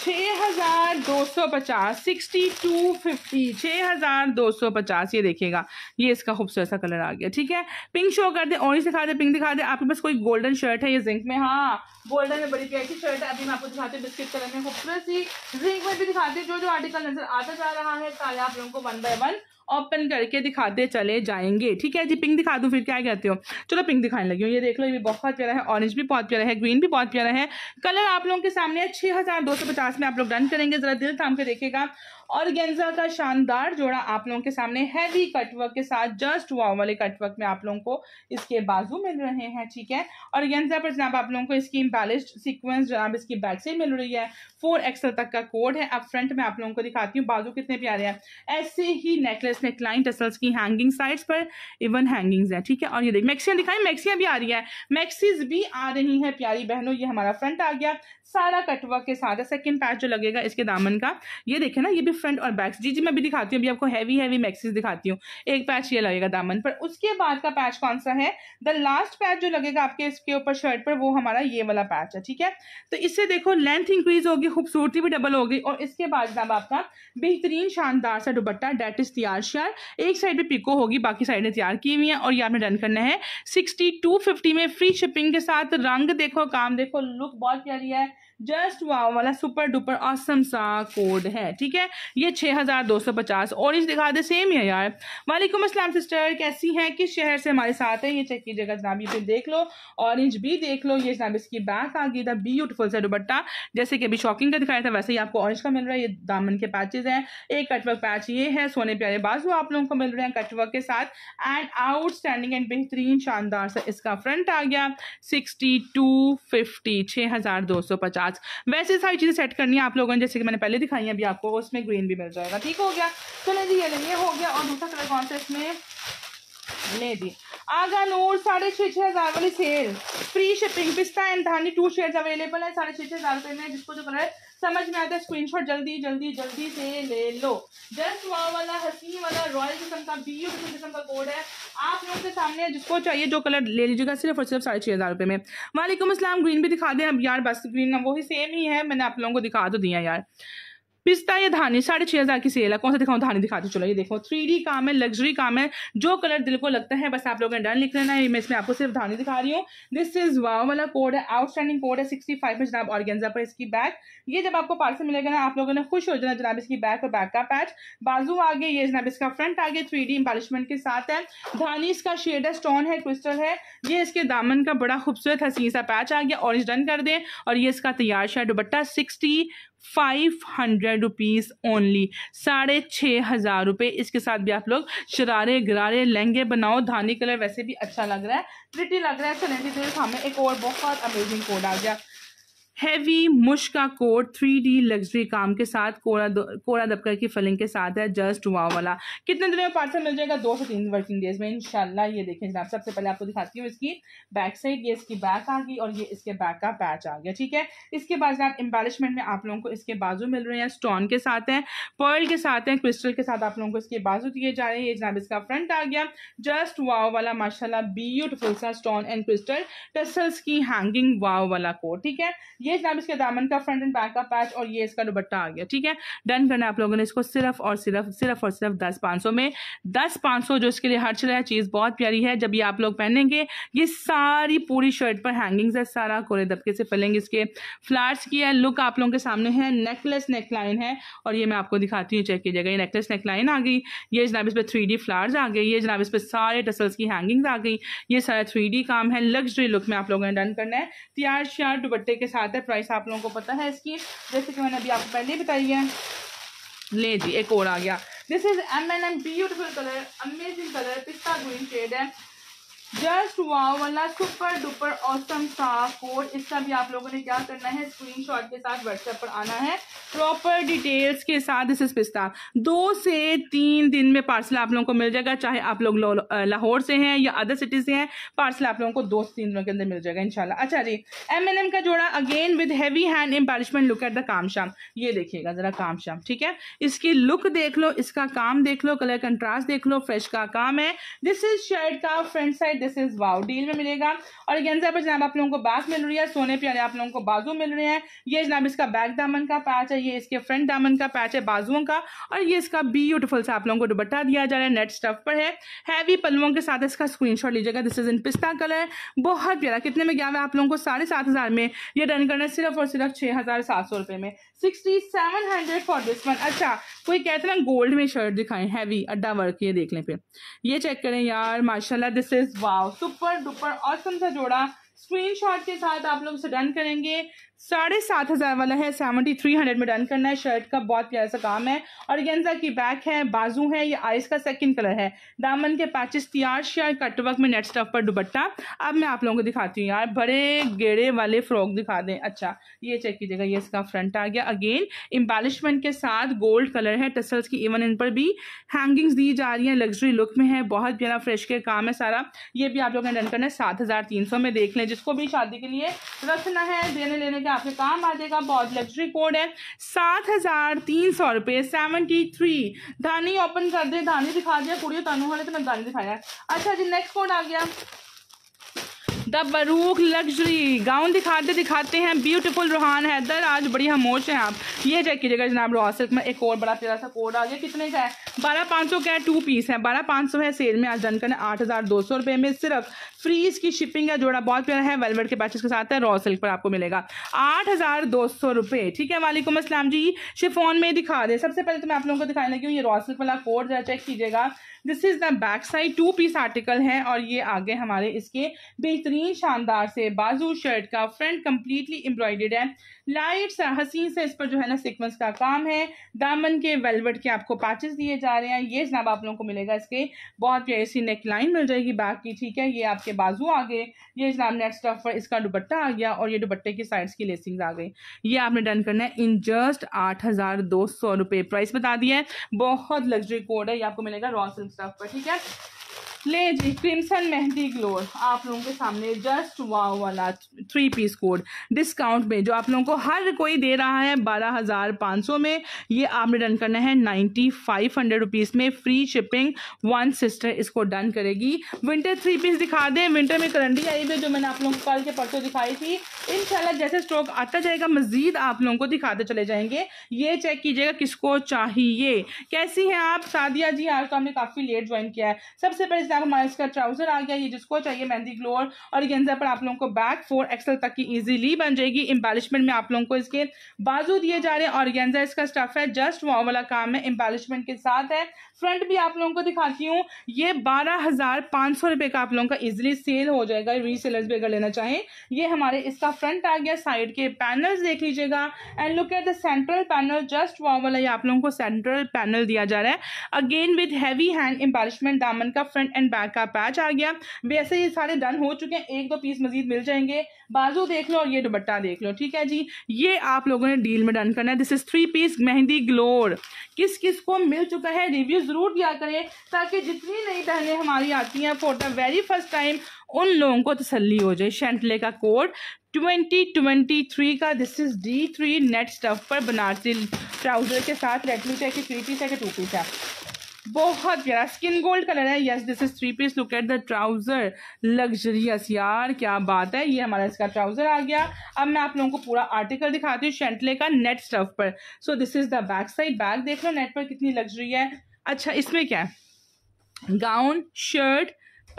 छः हज़ार दो सौ पचास सिक्सटी टू फिफ्टी हज़ार दो सौ पचास ये देखिएगा ये इसका खूबसूरत सा कलर आ गया ठीक है पिंक शो कर दे ऑरेंज दिखा दे पिंक दिखा दे आपके पास कोई गोल्डन शर्ट है ये जिंक में हाँ गोल्डन में बड़ी प्यारी शर्ट है अभी मैं आपको दिखाती हूँ बिस्किट कलर में खूबसूरत सी जिंक में भी दिखाती हूँ जो जो आर्टिकल नजर आता जा रहा है सारे आप लोगों को वन बाय वन ओपन करके दिखाते चले जाएंगे ठीक है जी पिंक दिखा दूँ फिर क्या कहते हो चलो पिंक दिखाने लगी हूँ ये देख लो ये भी बहुत प्यारा है ऑरेंज भी बहुत प्यारा है ग्रीन भी बहुत प्यारा है कलर आप लोगों के सामने हजार दो सौ पचास में आप लोग डन करेंगे ज़रा दिल थाम के देखेगा और गेंजा का शानदार जोड़ा आप लोगों के सामने हैवी कटवर्क के साथ जस्ट वाव वाले कटवर्क में आप लोगों को इसके बाजू मिल रहे हैं ठीक है और गेंजा पर जनाब आप लोगों को इसकी इम्बेलिस्ड सीक्वेंस जनाब इसकी बैक साइड मिल रही है फोर एक्सल तक का कोड है अब फ्रंट में आप लोगों को दिखाती हूँ बाजू कितने प्यारे हैं ऐसे ही नेकलेस में क्लाइंट टसल्स की हैंगिंग साइड्स पर इवन हैंगिंग है ठीक है और ये देखिए मैक्सियाँ दिखाई मैक्सियाँ भी आ रही है मैक्सीज भी आ रही है प्यारी बहनों ये हमारा फ्रंट आ गया सारा कटवा के साथ सेकंड पैच जो लगेगा इसके दामन का ये देखें ना ये भी फ्रंट और बैक जी जी मैं भी दिखाती हूँ अभी आपको हैवी हैवी मैक्सिस दिखाती हूँ एक पैच ये लगेगा दामन पर उसके बाद का पैच कौन सा है द लास्ट पैच जो लगेगा आपके इसके ऊपर शर्ट पर वो हमारा ये वाला पैच है ठीक है तो इससे देखो लेंथ इंक्रीज होगी खूबसूरती भी डबल होगी और इसके बाद जब आपका बेहतरीन शानदार सा दुबट्टा डेट इज तैयार शेयर एक साइड पर पिको होगी बाकी साइड ने तैयार की हुई है और ये आपने डन करना है सिक्सटी टू फिफ्टी में फ्री शिपिंग के साथ रंग देखो काम देखो लुक बहुत प्यारी है जस्ट वाओ वाला सुपर डुपर ऑसम सा कोड है ठीक है ये छः हज़ार दो सौ पचास ऑरेंज दिखा दे सेम है यार वालेकुम असलम सिस्टर कैसी हैं किस शहर से हमारे साथ है ये चेक कीजिएगा जनाब ये फिर देख लो ऑरेंज भी देख लो ये जनाब इसकी बैक आ गई था ब्यूटीफुल सा दुपट्टा जैसे कि अभी शॉकिंग का दिखाया था वैसे ही आपको ऑरेंज का मिल रहा है ये दामन के पैचेज हैं एक कटवर्क पैच ये है सोने प्यारे बाजू आप लोगों को मिल रहे हैं कटवर्क के साथ एंड आउटस्टैंडिंग एंड बेहतरीन शानदार सा इसका फ्रंट आ गया सिक्सटी टू फिफ्टी छः हज़ार दो सौ पचास प्याज वैसे सारी चीज़ें सेट करनी है आप लोगों ने जैसे कि मैंने पहले दिखाई है अभी आपको उसमें ग्रीन भी मिल जाएगा ठीक हो गया चले जी ये लेंगे हो गया और दूसरा कलर कौन सा इसमें ले दी आगा नूर साढ़े छः छः हज़ार वाली सेल फ्री शिपिंग पिस्ता एंड धानी टू शेड्स अवेलेबल है साढ़े छः छः हज़ार रुपये में जिसको जो कलर समझ में आता है स्क्रीनशॉट जल्दी जल्दी जल्दी से ले लो जस्ट वा वाला हसीन वाला रॉयल किस्म का यू किस्म का कोड है आप लोगों के सामने जिसको चाहिए जो कलर ले लीजिएगा सिर्फ और सिर्फ साढ़े छः हज़ार रुपये में वालेकुम असलम ग्रीन भी दिखा दें अब यार बस ग्रीन ना वही सेम ही है मैंने आप लोगों को दिखा तो दिया यार पिस्ता ये धानी साढ़े छः हज़ार की सेल है कौन सा दिखाऊं धानी दिखाती चलो ये देखो थ्री काम है लग्जरी काम है जो कलर दिल को लगता है बस आप लोगों ने डन लिख लेना है मैं इसमें आपको सिर्फ धानी दिखा रही हूँ दिस इज़ वाओ वाला कोड है आउटस्टैंडिंग कोड है सिक्सटी फाइव में जनाब ऑर्गेंजा पर इसकी बैग ये जब आपको पार्सल मिलेगा ना आप लोगों ने खुश हो जाना जनाब इसकी बैग और बैग का पैच बाजू आगे ये जनाब इसका फ्रंट आगे थ्री डी के साथ है धानी इसका शेड है स्टोन है क्रिस्टल है ये इसके दामन का बड़ा खूबसूरत हसीन सा पैच आ गया ऑरेंज डन कर दें और ये इसका तैयार शायद दुपट्टा sixty five hundred rupees only साढ़े छः हज़ार रुपये इसके साथ भी आप लोग शरारे गरारे लहंगे बनाओ धानी कलर वैसे भी अच्छा लग रहा है प्रिटी लग रहा है चलेंगे तो हमें हाँ एक और बहुत अमेजिंग कोड आ गया हैवी मुश का कोट थ्री डी लग्जरी काम के साथ कोरा कोरा दबकर की फलिंग के साथ है जस्ट वाव वाला कितने दिनों में पार्सल मिल जाएगा दो से तीन वर्किंग डेज में इनशाला ये देखें जनाब सबसे पहले आपको दिखाती हूँ इसकी बैक साइड ये इसकी बैक आ गई और ये इसके बैक का पैच आ गया ठीक है इसके बाद जनाब एम्बेलिशमेंट में आप लोगों को इसके बाजू मिल रहे हैं स्टोन के साथ हैं पर्ल के साथ हैं क्रिस्टल के साथ आप लोगों को इसके बाजू दिए जा रहे हैं ये जनाब इसका फ्रंट आ गया जस्ट वाव वाला माशाला ब्यूटिफुल सा स्टोन एंड क्रिस्टल टसल्स की हैंगिंग वाव वाला कोट ठीक है ये जनाब इसके दामन का फ्रंट एंड बैक का पैच और ये इसका दुबट्टा आ गया ठीक है डन करना आप लोगों ने इसको सिर्फ और सिर्फ सिर्फ और सिर्फ दस पाँच सौ में दस पाँच सौ जो इसके लिए हर चला है चीज़ बहुत प्यारी है जब ये आप लोग पहनेंगे ये सारी पूरी शर्ट पर हैंगिंग्स है सारा कोरे दबके से पलेंगे इसके फ्लार्स की है लुक आप लोगों के सामने है नेकलेस नेकलाइन है और ये मैं आपको दिखाती हूँ चेक कीजिएगा ये नेकलेस नेकलाइन आ गई ये जनाब इस पर थ्री डी फ्लावर्स आ गई ये जनाब इस पर सारे टसल्स की हैंगिंग्स आ गई ये सारा थ्री डी काम है लग्जरी लुक में आप लोगों ने डन करना है तैयार श्यार दुपट्टे के साथ अदर प्राइस आप लोगों को पता है इसकी जैसे कि मैंने अभी आपको पहले ही बताई है ले जी एक और आ गया this is M N M beautiful colour amazing colour पिस्ता ग्रीन शेड है जस्ट वाओ वाला सुपर डुपर ऑसम सा कोड इसका भी आप लोगों ने क्या करना है स्क्रीनशॉट के साथ व्हाट्सएप पर आना है प्रॉपर डिटेल्स के साथ दिस इज पिस्ता दो से तीन दिन में पार्सल आप लोगों को मिल जाएगा चाहे आप लोग लाहौर से हैं या अदर सिटी से हैं पार्सल आप लोगों को दो से तीन दिनों के अंदर मिल जाएगा इनशाला अच्छा जी एम एन एम का जोड़ा again with heavy hand embellishment look at the काम शाम ये देखिएगा ज़रा काम शाम ठीक है इसकी लुक देख लो इसका काम देख लो कलर कंट्रास्ट देख लो फ्रेश का काम है दिस इज शर्ट का front side this is wow deal में मिलेगा और गेंजा पर जनाब आप लोगों को बास मिल रही है सोने पर आप लोगों को बाजू मिल रहे हैं ये जनाब इसका बैक दामन का पैच है ये इसके फ्रंट दामन का पैच है बाजुओं का और ये इसका ब्यूटिफुल सा आप लोगों को दुबट्टा दिया जा रहा है नेट स्टफ पर है हैवी पलुओं के साथ इसका स्क्रीन लीजिएगा दिस इज इन पिस्ता कलर बहुत प्यारा कितने में गया हुआ आप लोगों को साढ़े सात हज़ार में ये डन करना सिर्फ और सिर्फ छः हज़ार सात सौ रुपये में sixty seven hundred for this one अच्छा कोई कहते ना गोल्ड में शर्ट दिखाएं हैवी अड्डा वर्क ये देख लें फिर ये चेक करें यार माशाल्लाह दिस इज़ वाह सुपर डुपर ऑसम सा जोड़ा स्क्रीनशॉट के साथ आप लोग उसे डन करेंगे साढ़े सात हज़ार वाला है सेवेंटी थ्री हंड्रेड में डन करना है शर्ट का बहुत प्यारा सा काम है और गेंजा की बैक है बाजू है ये आइस का सेकंड कलर है दामन के पैचेस तैयार शेयर कटवर्क में नेट स्टफ पर दुबट्टा अब मैं आप लोगों को दिखाती हूँ यार बड़े गेड़े वाले फ्रॉक दिखा दें अच्छा ये चेक कीजिएगा ये इसका फ्रंट आ गया अगेन एम्बेलिशमेंट के साथ गोल्ड कलर है टसल्स की इवन इन पर भी हैंगिंग्स दी जा रही है लग्जरी लुक में है बहुत प्यारा फ्रेश के काम है सारा ये भी आप लोगों ने डन करना है सात में देख लें जिसको भी शादी के लिए रखना है देने लेने का सीधा आपके काम आ जाएगा बहुत लग्जरी कोड है सात हज़ार तीन सौ रुपये सेवनटी थ्री धानी ओपन कर दे धानी दिखा दिया कुड़ियों तानू हाले तो मैं धानी दिखाया अच्छा जी नेक्स्ट कोड आ गया द बरूक लग्जरी गाउन दिखाते दिखाते हैं ब्यूटीफुल रूहान दर आज बड़ी हमोश है आप ये चेक कीजिएगा जनाब रॉ सिल्क में एक और बड़ा प्यारा सा कोड आ गया कितने का है बारह पाँच सौ का है टू पीस है बारह पाँच सौ है सेल में आज जनकर है आठ हज़ार दो सौ रुपये में सिर्फ फ्रीज की शिपिंग है जोड़ा बहुत प्यारा है वेलवेट के बैचेस के साथ है रॉ सिल्क पर आपको मिलेगा आठ हज़ार दो सौ रुपये ठीक है वालेकुम असलम जी शिफोन में दिखा दे सबसे पहले तो मैं आप लोगों को दिखाने लगी हूँ ये रॉ सिल्क वाला कोड जरा चेक कीजिएगा this is the back side two piece article है और ये आगे हमारे इसके बेच इतनी शानदार से बाजू शर्ट का फ्रंट कम्प्लीटली एम्ब्रॉयडेड है लाइट सा हसीन से इस पर जो है ना सिक्वेंस का काम है दामन के वेलवेट के आपको पैचेस दिए जा रहे हैं ये जनाब आप लोगों को मिलेगा इसके बहुत प्यारे सी नेक लाइन मिल जाएगी बैक की ठीक है ये आपके बाजू आ गए ये जनाब नेक्स्ट ऑफर इसका दुपट्टा आ गया और ये दुपट्टे की साइड्स की लेसिंग आ गई ये आपने डन करना है इन जस्ट आठ हज़ार दो सौ रुपये प्राइस बता दिया है बहुत लग्जरी कोड है ये आपको मिलेगा रॉ सिल्क स्टफ पर ठीक है ले जी क्रिम्सन मेहंदी ग्लोर आप लोगों के सामने जस्ट वाओ वाला थ्री पीस कोड डिस्काउंट में जो आप लोगों को हर कोई दे रहा है बारह हज़ार पाँच सौ में ये आपने डन करना है नाइन्टी फाइव हंड्रेड रुपीज़ में फ्री शिपिंग वन सिस्टर इसको डन करेगी विंटर थ्री पीस दिखा दें विंटर में करंडी आई हुई जो मैंने आप लोगों को कल के परसों दिखाई थी इन जैसे स्टॉक आता जाएगा मजीद आप लोगों को दिखाते चले जाएंगे ये चेक कीजिएगा किसको चाहिए कैसी हैं आप सादिया जी आज तो हमने काफ़ी लेट ज्वाइन किया है सबसे पहले फ्रेंड्स यहाँ पर हमारा इसका ट्राउजर आ गया ये जिसको चाहिए मेहंदी ग्लोअर और गेंजा पर आप लोगों को बैक फोर एक्सल तक की इजीली बन जाएगी एम्बेलिशमेंट में आप लोगों को इसके बाजू दिए जा रहे हैं और गेंजा इसका स्टफ है जस्ट वहाँ वाला काम है एम्बेलिशमेंट के साथ है फ्रंट भी आप लोगों को दिखाती हूँ ये बारह हजार पाँच सौ रुपये का आप लोगों का इजिली सेल हो जाएगा रीसेलर्स भी अगर लेना चाहें ये हमारे इसका फ्रंट आ गया साइड के पैनल देख लीजिएगा and look at the central panel just wow वाला ये आप लोगों को सेंट्रल पैनल दिया जा रहा है again with heavy hand embellishment दामन का फ्रंट एंड बैक का पैच आ गया वैसे ये सारे डन हो चुके हैं एक दो पीस मजीद मिल जाएंगे बाजू देख लो और ये दुबट्टा देख लो ठीक है जी ये आप लोगों ने डील में डन करना है this is three piece mehndi ग्लोर किस किस को मिल चुका है रिव्यू ज़रूर दिया करें ताकि जितनी नई बहनें हमारी आती हैं for the very first time उन लोगों को तसल्ली हो जाए शेंटले का कोड 2023 का this is D three net stuff पर बनारसी ट्राउज़र के साथ रेडमी चाहिए थ्री पीस है कि टू पीस है बहुत प्यारा स्किन गोल्ड कलर है yes this is three piece look at the trouser luxurious यार क्या बात है ये हमारा इसका ट्राउजर आ गया अब मैं आप लोगों को पूरा आर्टिकल दिखाती हूँ शेंटले का नेट स्टफ पर so this is the back side back देख लो नेट पर कितनी लग्जरी है अच्छा इसमें क्या है gown shirt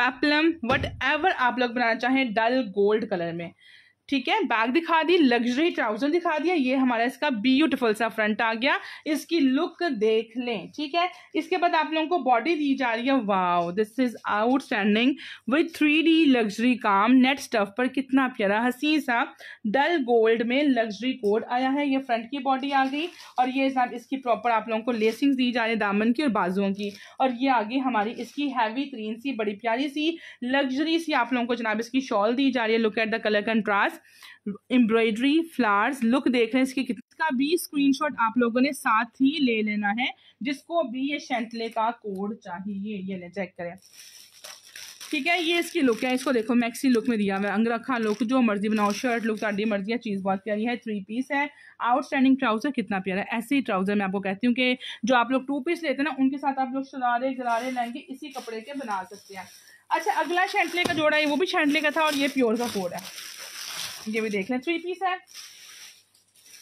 peplum whatever आप लोग बनाना चाहें डल गोल्ड कलर में ठीक है बैग दिखा दी लग्जरी ट्राउजर दिखा दिया ये हमारा इसका ब्यूटीफुल सा फ्रंट आ गया इसकी लुक देख लें ठीक है इसके बाद आप लोगों को बॉडी दी जा रही है wow this is outstanding with three D luxury काम नेट स्टफ पर कितना प्यारा हसी सा डल गोल्ड में लग्जरी कोड आया है ये फ्रंट की बॉडी आ गई और ये इसकी प्रॉपर आप लोगों को लेसिंग दी जा रही है दामन की और बाजुओं की और ये आ गई हमारी इसकी हैवी क्रीन सी बड़ी प्यारी सी लग्जरी सी आप लोगों को जनाब इसकी शॉल दी जा रही है look at the colour contrast embroidery flowers look देख रहे हैं इसकी किसका भी स्क्रीनशॉट आप लोगों ने साथ ही ले लेना है जिसको भी ये शेंटले का कोड चाहिए ये ले चेक करें ठीक है ये इसकी लुक है इसको देखो मैक्सी लुक में दिया हुआ है अंगरखा लुक जो मर्जी बनाओ शर्ट लुक ताड़ी मर्जी है चीज़ बहुत प्यारी है थ्री पीस है आउटस्टैंडिंग ट्राउज़र कितना प्यारा है ऐसे ही ट्राउज़र मैं आपको कहती हूँ कि जो आप लोग टू पीस लेते हैं ना उनके साथ आप लोग शरारे गरारे लहंगे इसी कपड़े के बना सकते हैं अच्छा अगला शेंटले का जोड़ा है वो भी शेंटले का था और ये प्योर का कोड है ये भी देख लें थ्री पीस है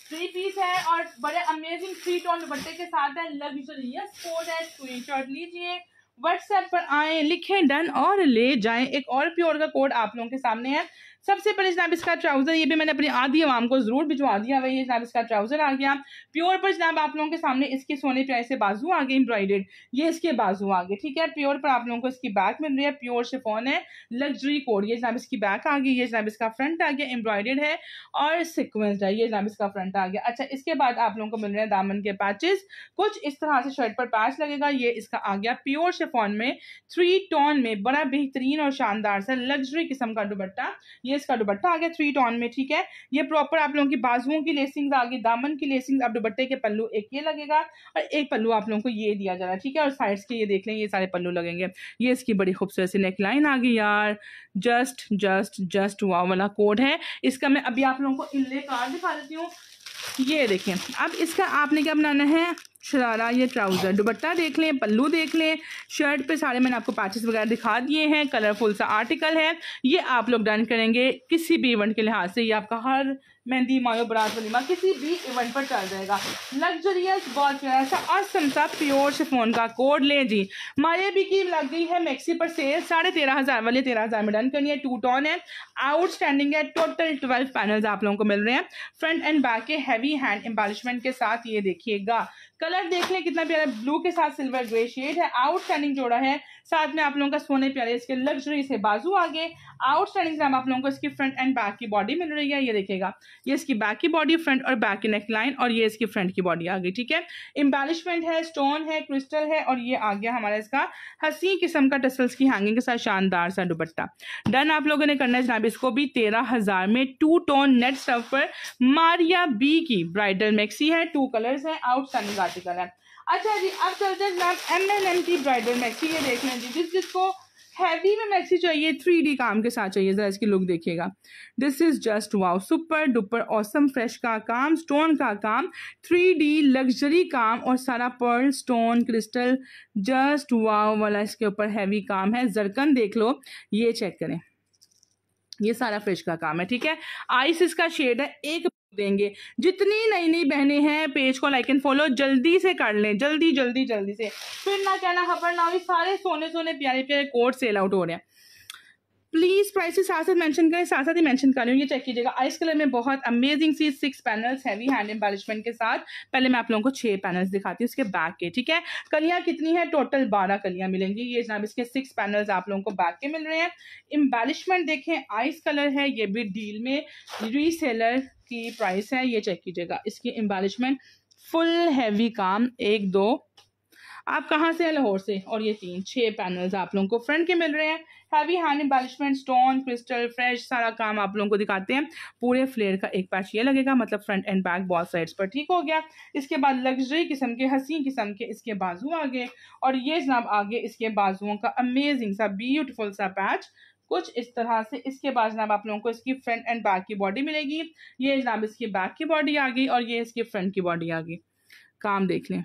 थ्री पीस है और बड़े अमेजिंग थ्री टोन दुपट्टे के साथ है लग्जरियस कोड है स्क्रीन शॉट लीजिए व्हाट्सएप पर आए लिखें डन और ले जाएं एक और प्योर का कोड आप लोगों के सामने है सबसे पहले जनाब इसका ट्राउज़र ये भी मैंने अपनी आधी आवाम को ज़रूर भिजवा दिया भाई ये जनाब इसका ट्राउज़र आ गया प्योर पर जनाब आप लोगों के सामने इसके सोने प्यारे से बाजू आ गए एम्ब्रॉयडेड ये इसके बाजू आ गए ठीक है प्योर पर आप लोगों को इसकी बैक मिल रही है प्योर शिफोन है लग्जरी कोड ये जनाब इसकी बैक आ गई ये जनाब इसका फ्रंट आ गया एम्ब्रॉयडेड है और सिक्वेंस है ये जनाब इसका फ्रंट आ गया अच्छा इसके बाद आप लोगों को मिल रहे हैं दामन के पैचेस कुछ इस तरह से शर्ट पर पैच लगेगा ये इसका आ गया प्योर शिफोन में थ्री टोन में बड़ा बेहतरीन और शानदार सा लग्जरी किस्म का दुबट्टा ये लेस का दुपट्टा आ गया थ्री टॉन में ठीक है ये प्रॉपर आप लोगों की बाजुओं की लेसिंग आ गई दामन की लेसिंग आप दुपट्टे के पल्लू एक ये लगेगा और एक पल्लू आप लोगों को ये दिया जा रहा है ठीक है और साइड्स के ये देख लें ये सारे पल्लू लगेंगे ये इसकी बड़ी खूबसूरत सी नेक लाइन आ गई यार जस्ट जस्ट जस्ट वाव वाला कोड है इसका मैं अभी आप लोगों को इनले कार्ड दिखा देती हूँ ये देखें अब इसका आपने क्या बनाना है शरारा या ट्राउज़र दुपट्टा देख लें पल्लू देख लें शर्ट पे सारे मैंने आपको पैचेस वगैरह दिखा दिए हैं कलरफुल सा आर्टिकल है ये आप लोग डन करेंगे किसी भी इवेंट के लिहाज से ये आपका हर मेहंदी मायो बरात वलीमा किसी भी इवेंट पर चल जाएगा लग्जरियस बहुत ऐसा और समसा सा प्योर शिफोन का कोड लें जी माया भी की लग गई है मैक्सी पर सेल साढ़े तेरह हज़ार वाले तेरह हज़ार में डन करनी है टू टॉन है आउटस्टैंडिंग है टोटल ट्वेल्व पैनल्स आप लोगों को मिल रहे हैं फ्रंट एंड बैक के हैवी हैंड एम्बालिशमेंट के साथ ये देखिएगा कलर देख लें कितना प्यारा ब्लू के साथ सिल्वर ग्रे शेड है आउटस्टैंडिंग जोड़ा है साथ में आप लोगों का सोने प्यारे इसके लग्जरी से बाजू आगे आउटस्टैंडिंग एग्जाम आप लोगों को इसकी फ्रंट एंड बैक की बॉडी मिल रही है ये देखिएगा ये इसकी बैक की बॉडी फ्रंट और बैक की नेक लाइन और ये इसकी फ्रंट की बॉडी आ गई ठीक है एम्बेलिशमेंट है स्टोन है क्रिस्टल है और ये आ गया हमारा इसका हसी किस्म का टसल्स की हैंगिंग के साथ शानदार सा दुपट्टा डन आप लोगों ने करना है जनाब इसको भी तेरह हजार में टू टोन नेट स्टफ पर मारिया बी की ब्राइडल मैक्सी है टू कलर्स है आउटस्टैंडिंग आर्टिकल है अच्छा जी अब चलते हैं मैम एम एन एम की ब्राइडल मैक्सी ये देख लें जी जिस जिसको हैवी में मैक्सी चाहिए थ्री डी काम के साथ चाहिए ज़रा इसकी लुक देखिएगा this is just wow super duper awesome fresh का काम स्टोन का काम थ्री डी लग्जरी काम और सारा pearl stone crystal just wow वाला इसके ऊपर हैवी काम है जरकन देख लो ये चेक करें ये सारा फ्रेश का काम है ठीक है आइस इसका शेड है एक देंगे जितनी नई नई बहनें हैं पेज को लाइक एंड फॉलो जल्दी से कर लें जल्दी जल्दी जल्दी से फिर ना कहना खबर हाँ ना हो सारे सोने सोने प्यारे प्यारे कोड सेल आउट हो रहे हैं प्लीज प्राइसेस साथ साथ मेंशन करें साथ साथ ही मेंशन कर लूँ ये चेक कीजिएगा आइस कलर में बहुत अमेजिंग सी six panels heavy hand embellishment के साथ पहले मैं आप लोगों को छह पैनल्स दिखाती हूँ उसके बैक के ठीक है कलियाँ कितनी है टोटल बारह कलियाँ मिलेंगी ये जनाब इसके सिक्स पैनल्स आप लोगों को बैक के मिल रहे हैं एम्बेलिशमेंट देखें आइस कलर है ये भी डील में रीसेलर की प्राइस है ये चेक कीजिएगा इसकी एम्बेलिशमेंट फुल हैवी काम एक दो आप कहाँ से हैं लाहौर से और ये तीन छः पैनल्स आप लोगों को फ्रंट के मिल रहे हैं heavy hand embellishment stone crystal fresh सारा काम आप लोगों को दिखाते हैं पूरे फ्लेयर का एक पैच ये लगेगा मतलब फ्रंट एंड बैक बहुत साइड्स पर ठीक हो गया इसके बाद लग्जरी किस्म के हसीन किस्म के इसके बाजू आ गए और ये जनाब आगे इसके बाजुओं का अमेजिंग सा ब्यूटिफुल सा पैच कुछ इस तरह से इसके बाद जनाब आप लोगों को इसकी फ्रंट एंड बैक की बॉडी मिलेगी ये जनाब इसकी बैक की बॉडी आ गई और ये इसकी फ्रंट की बॉडी आ गई काम देख लें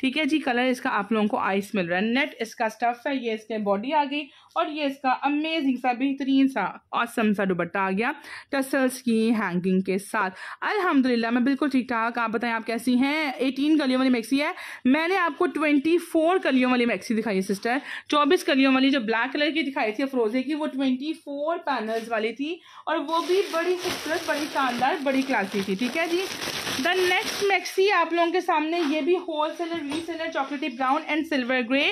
ठीक है जी कलर इसका आप लोगों को आइस मिल रहा है नेट इसका स्टफ है ये इसके बॉडी आ गई और ये इसका अमेजिंग सा बेहतरीन सा औसम सा दुबट्टा आ गया टसल्स की हैंगिंग के साथ अल्हम्दुलिल्लाह मैं बिल्कुल ठीक ठाक आप बताएं आप कैसी हैं 18 कलियों वाली मैक्सी है मैंने आपको 24 कलियों वाली मैक्सी दिखाई है सिस्टर चौबीस कलियों वाली जो ब्लैक कलर की दिखाई थी फ्रोजे की वो फोर पैनल्स वाली थी और वो भी बड़ी खूबसूरत बड़ी शानदार बड़ी क्लासी थी ठीक है जी द नेक्स्ट मैक्सी आप लोगों के सामने ये भी wholesaler reseller chocolatey brown and silver grey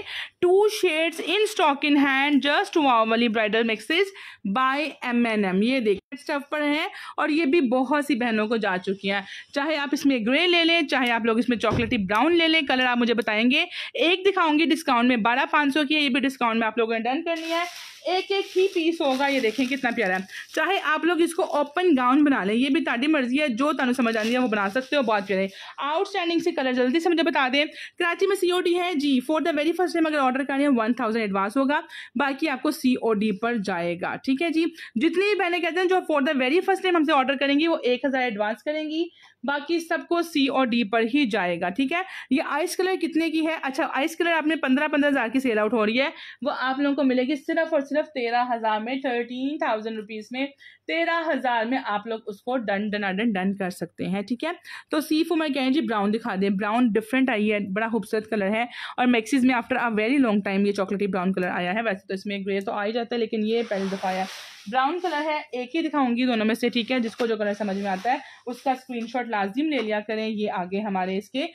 two shades in stock in hand just wow वाली bridal maxis by M N M ये देखिए स्टफ पर है और ये भी बहुत सी बहनों को जा चुकी हैं चाहे आप इसमें ग्रे ले लें चाहे आप लोग इसमें चॉकलेटी ब्राउन ले लें कलर आप मुझे बताएंगे एक दिखाऊंगी डिस्काउंट में बारह पाँच सौ की ये भी डिस्काउंट में आप लोगों ने डन करनी है एक एक ही पीस होगा ये देखें कितना प्यारा है चाहे आप लोग इसको ओपन गाउन बना लें ये भी ताड़ी मर्जी है जो तुम समझ आती है वो बना सकते हो बहुत प्यारे आउटस्टैंडिंग से कलर जल्दी से मुझे बता दें कराची में सी है जी for the very first time अगर ऑर्डर करें हैं वन थाउजेंड एडवांस होगा बाकी आपको सी पर जाएगा ठीक है जी जितनी भी बहने कहते हैं जो for the very first time हमसे ऑर्डर करेंगी वो एक हज़ार एडवांस करेंगी बाकी सबको सी और डी पर ही जाएगा ठीक है ये आइस कलर कितने की है अच्छा आइस कलर आपने पंद्रह पंद्रह हज़ार की सेल आउट हो रही है वो आप लोगों को मिलेगी सिर्फ और सिर्फ तेरह हज़ार में थर्टीन थाउजेंड रुपीज़ में तेरह हज़ार में आप लोग उसको डन डन डन डन कर सकते हैं ठीक है तो सी फू मैं कहें जी ब्राउन दिखा दें ब्राउन डिफरेंट आई है बड़ा खूबसूरत कलर है और मैक्सीज में after a very long time ये चॉकलेटी ब्राउन कलर आया है वैसे तो इसमें ग्रे तो आ ही जाता है लेकिन ये पहली दफ़ा आया ब्राउन कलर है एक ही दिखाऊंगी दोनों में से ठीक है जिसको जो कलर समझ में आता है उसका स्क्रीनशॉट लाजिम ले लिया करें ये आगे हमारे इसके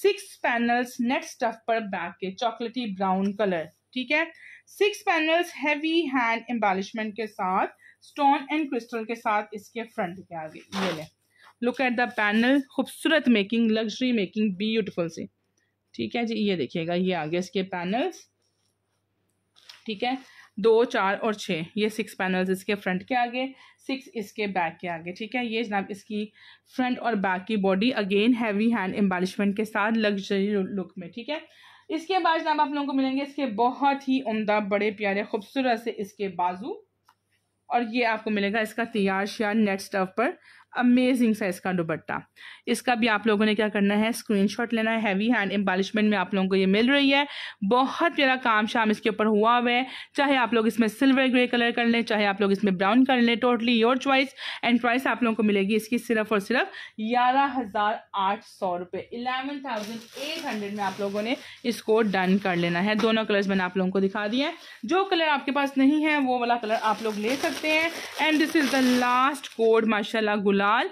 सिक्स पैनल्स नेट स्टफ पर बैक के चॉकलेटी ब्राउन कलर ठीक है six panels heavy hand embellishment के साथ स्टोन एंड क्रिस्टल के साथ इसके फ्रंट के आगे ये ले लुक एट द पैनल खूबसूरत मेकिंग लग्जरी मेकिंग ब्यूटिफुल सी ठीक है जी ये देखिएगा ये आगे इसके पैनल्स ठीक है दो चार और छः ये सिक्स पैनल्स इसके फ्रंट के आगे सिक्स इसके बैक के आगे ठीक है ये जनाब इसकी फ्रंट और बैक की body again heavy hand embellishment के साथ लग्जरी लुक में ठीक है इसके बाद जनाब आप लोगों को मिलेंगे इसके बहुत ही उमदा बड़े प्यारे खूबसूरत से इसके बाजू और ये आपको मिलेगा इसका तैयार श्यार नेट स्टफ पर अमेजिंग साइज़ का दुपट्टा इसका भी आप लोगों ने क्या करना है स्क्रीनशॉट लेना है हैवी हैंड एम्बालिशमेंट में आप लोगों को ये मिल रही है बहुत प्यारा काम शाम इसके ऊपर हुआ हुआ है चाहे आप लोग इसमें सिल्वर ग्रे कलर कर लें चाहे आप लोग इसमें ब्राउन कर लें totally your choice and price आप लोगों को मिलेगी इसकी सिर्फ और सिर्फ ग्यारह हज़ार आठ सौ रुपये इलेवन थाउजेंड एट हंड्रेड में आप लोगों ने इसको डन कर लेना है दोनों कलर्स मैंने आप लोगों को दिखा दिए हैं जो कलर आपके पास नहीं है वो वाला कलर आप लोग ले सकते हैं and this is the last code माशाला गुल Molekular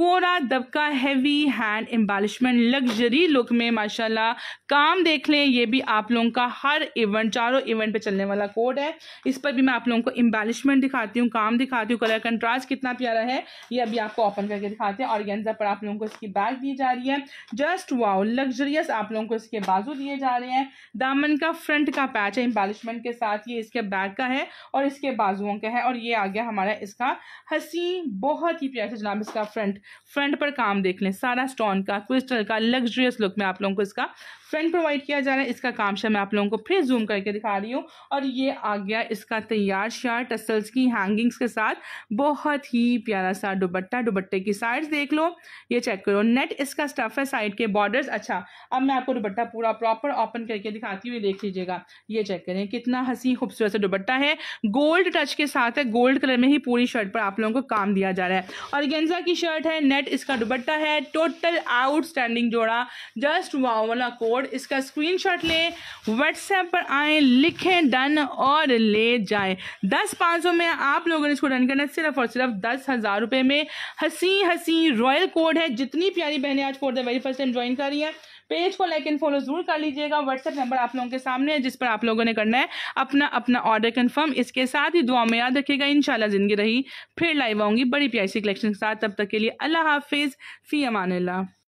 कोरा दबका heavy hand embellishment luxury look में माशाल्लाह काम देख लें ये भी आप लोगों का हर इवेंट चारों इवेंट पे चलने वाला कोड है इस पर भी मैं आप लोगों को एम्बालिशमेंट दिखाती हूँ काम दिखाती हूँ कलर कंट्रास्ट कितना प्यारा है ये अभी आपको ओपन करके दिखाते हैं और गेंजा पर आप लोगों को इसकी बैग दी जा रही है जस्ट वाओ लग्जरियस आप लोगों को इसके बाजू दिए जा रहे हैं दामन का फ्रंट का पैच है एम्बालिशमेंट के साथ ये इसके बैग का है और इसके बाजुओं का है और ये आ गया हमारा इसका हसी बहुत ही प्यारा जनाब इसका फ्रंट फ्रंट पर काम देख लें सारा स्टोन का क्रिस्टल का लग्जरियस लुक में आप लोगों को इसका फ्रंट प्रोवाइड किया जा रहा है इसका काम शायद मैं आप लोगों को फिर जूम करके दिखा रही हूँ और ये आ गया इसका तैयार शार टसल्स की हैंगिंग्स के साथ बहुत ही प्यारा सा दुबट्टा दुबट्टे की साइड्स देख लो ये चेक करो नेट इसका स्टफ है साइड के बॉर्डर्स अच्छा अब मैं आपको दुबट्टा पूरा प्रॉपर ओपन करके दिखाती ये देख लीजिएगा ये चेक करें कितना हंसी खूबसूरत सा दुबट्टा है गोल्ड टच के साथ है गोल्ड कलर में ही पूरी शर्ट पर आप लोगों को काम दिया जा रहा है और गेंजा की शर्ट है नेट इसका दुबट्टा है टोटल आउटस्टैंडिंग जोड़ा जस्ट वाओ वाला कोट कोड इसका स्क्रीनशॉट लें व्हाट्सएप पर आए लिखें डन और ले जाएं दस पाँच में आप लोगों ने इसको डन करना सिर्फ और सिर्फ दस हज़ार रुपये में हंसी हंसी रॉयल कोड है जितनी प्यारी बहनें आज for the very first time join कर रही हैं पेज को लाइक एंड फॉलो जरूर कर लीजिएगा व्हाट्सएप नंबर आप लोगों के सामने है जिस पर आप लोगों ने करना है अपना अपना ऑर्डर कन्फर्म इसके साथ ही दुआ में याद रखिएगा इनशाला जिंदगी रही फिर लाइव आऊंगी बड़ी प्यारी सी कलेक्शन के साथ तब तक के लिए अल्लाह हाफिज़ फ़ी अमान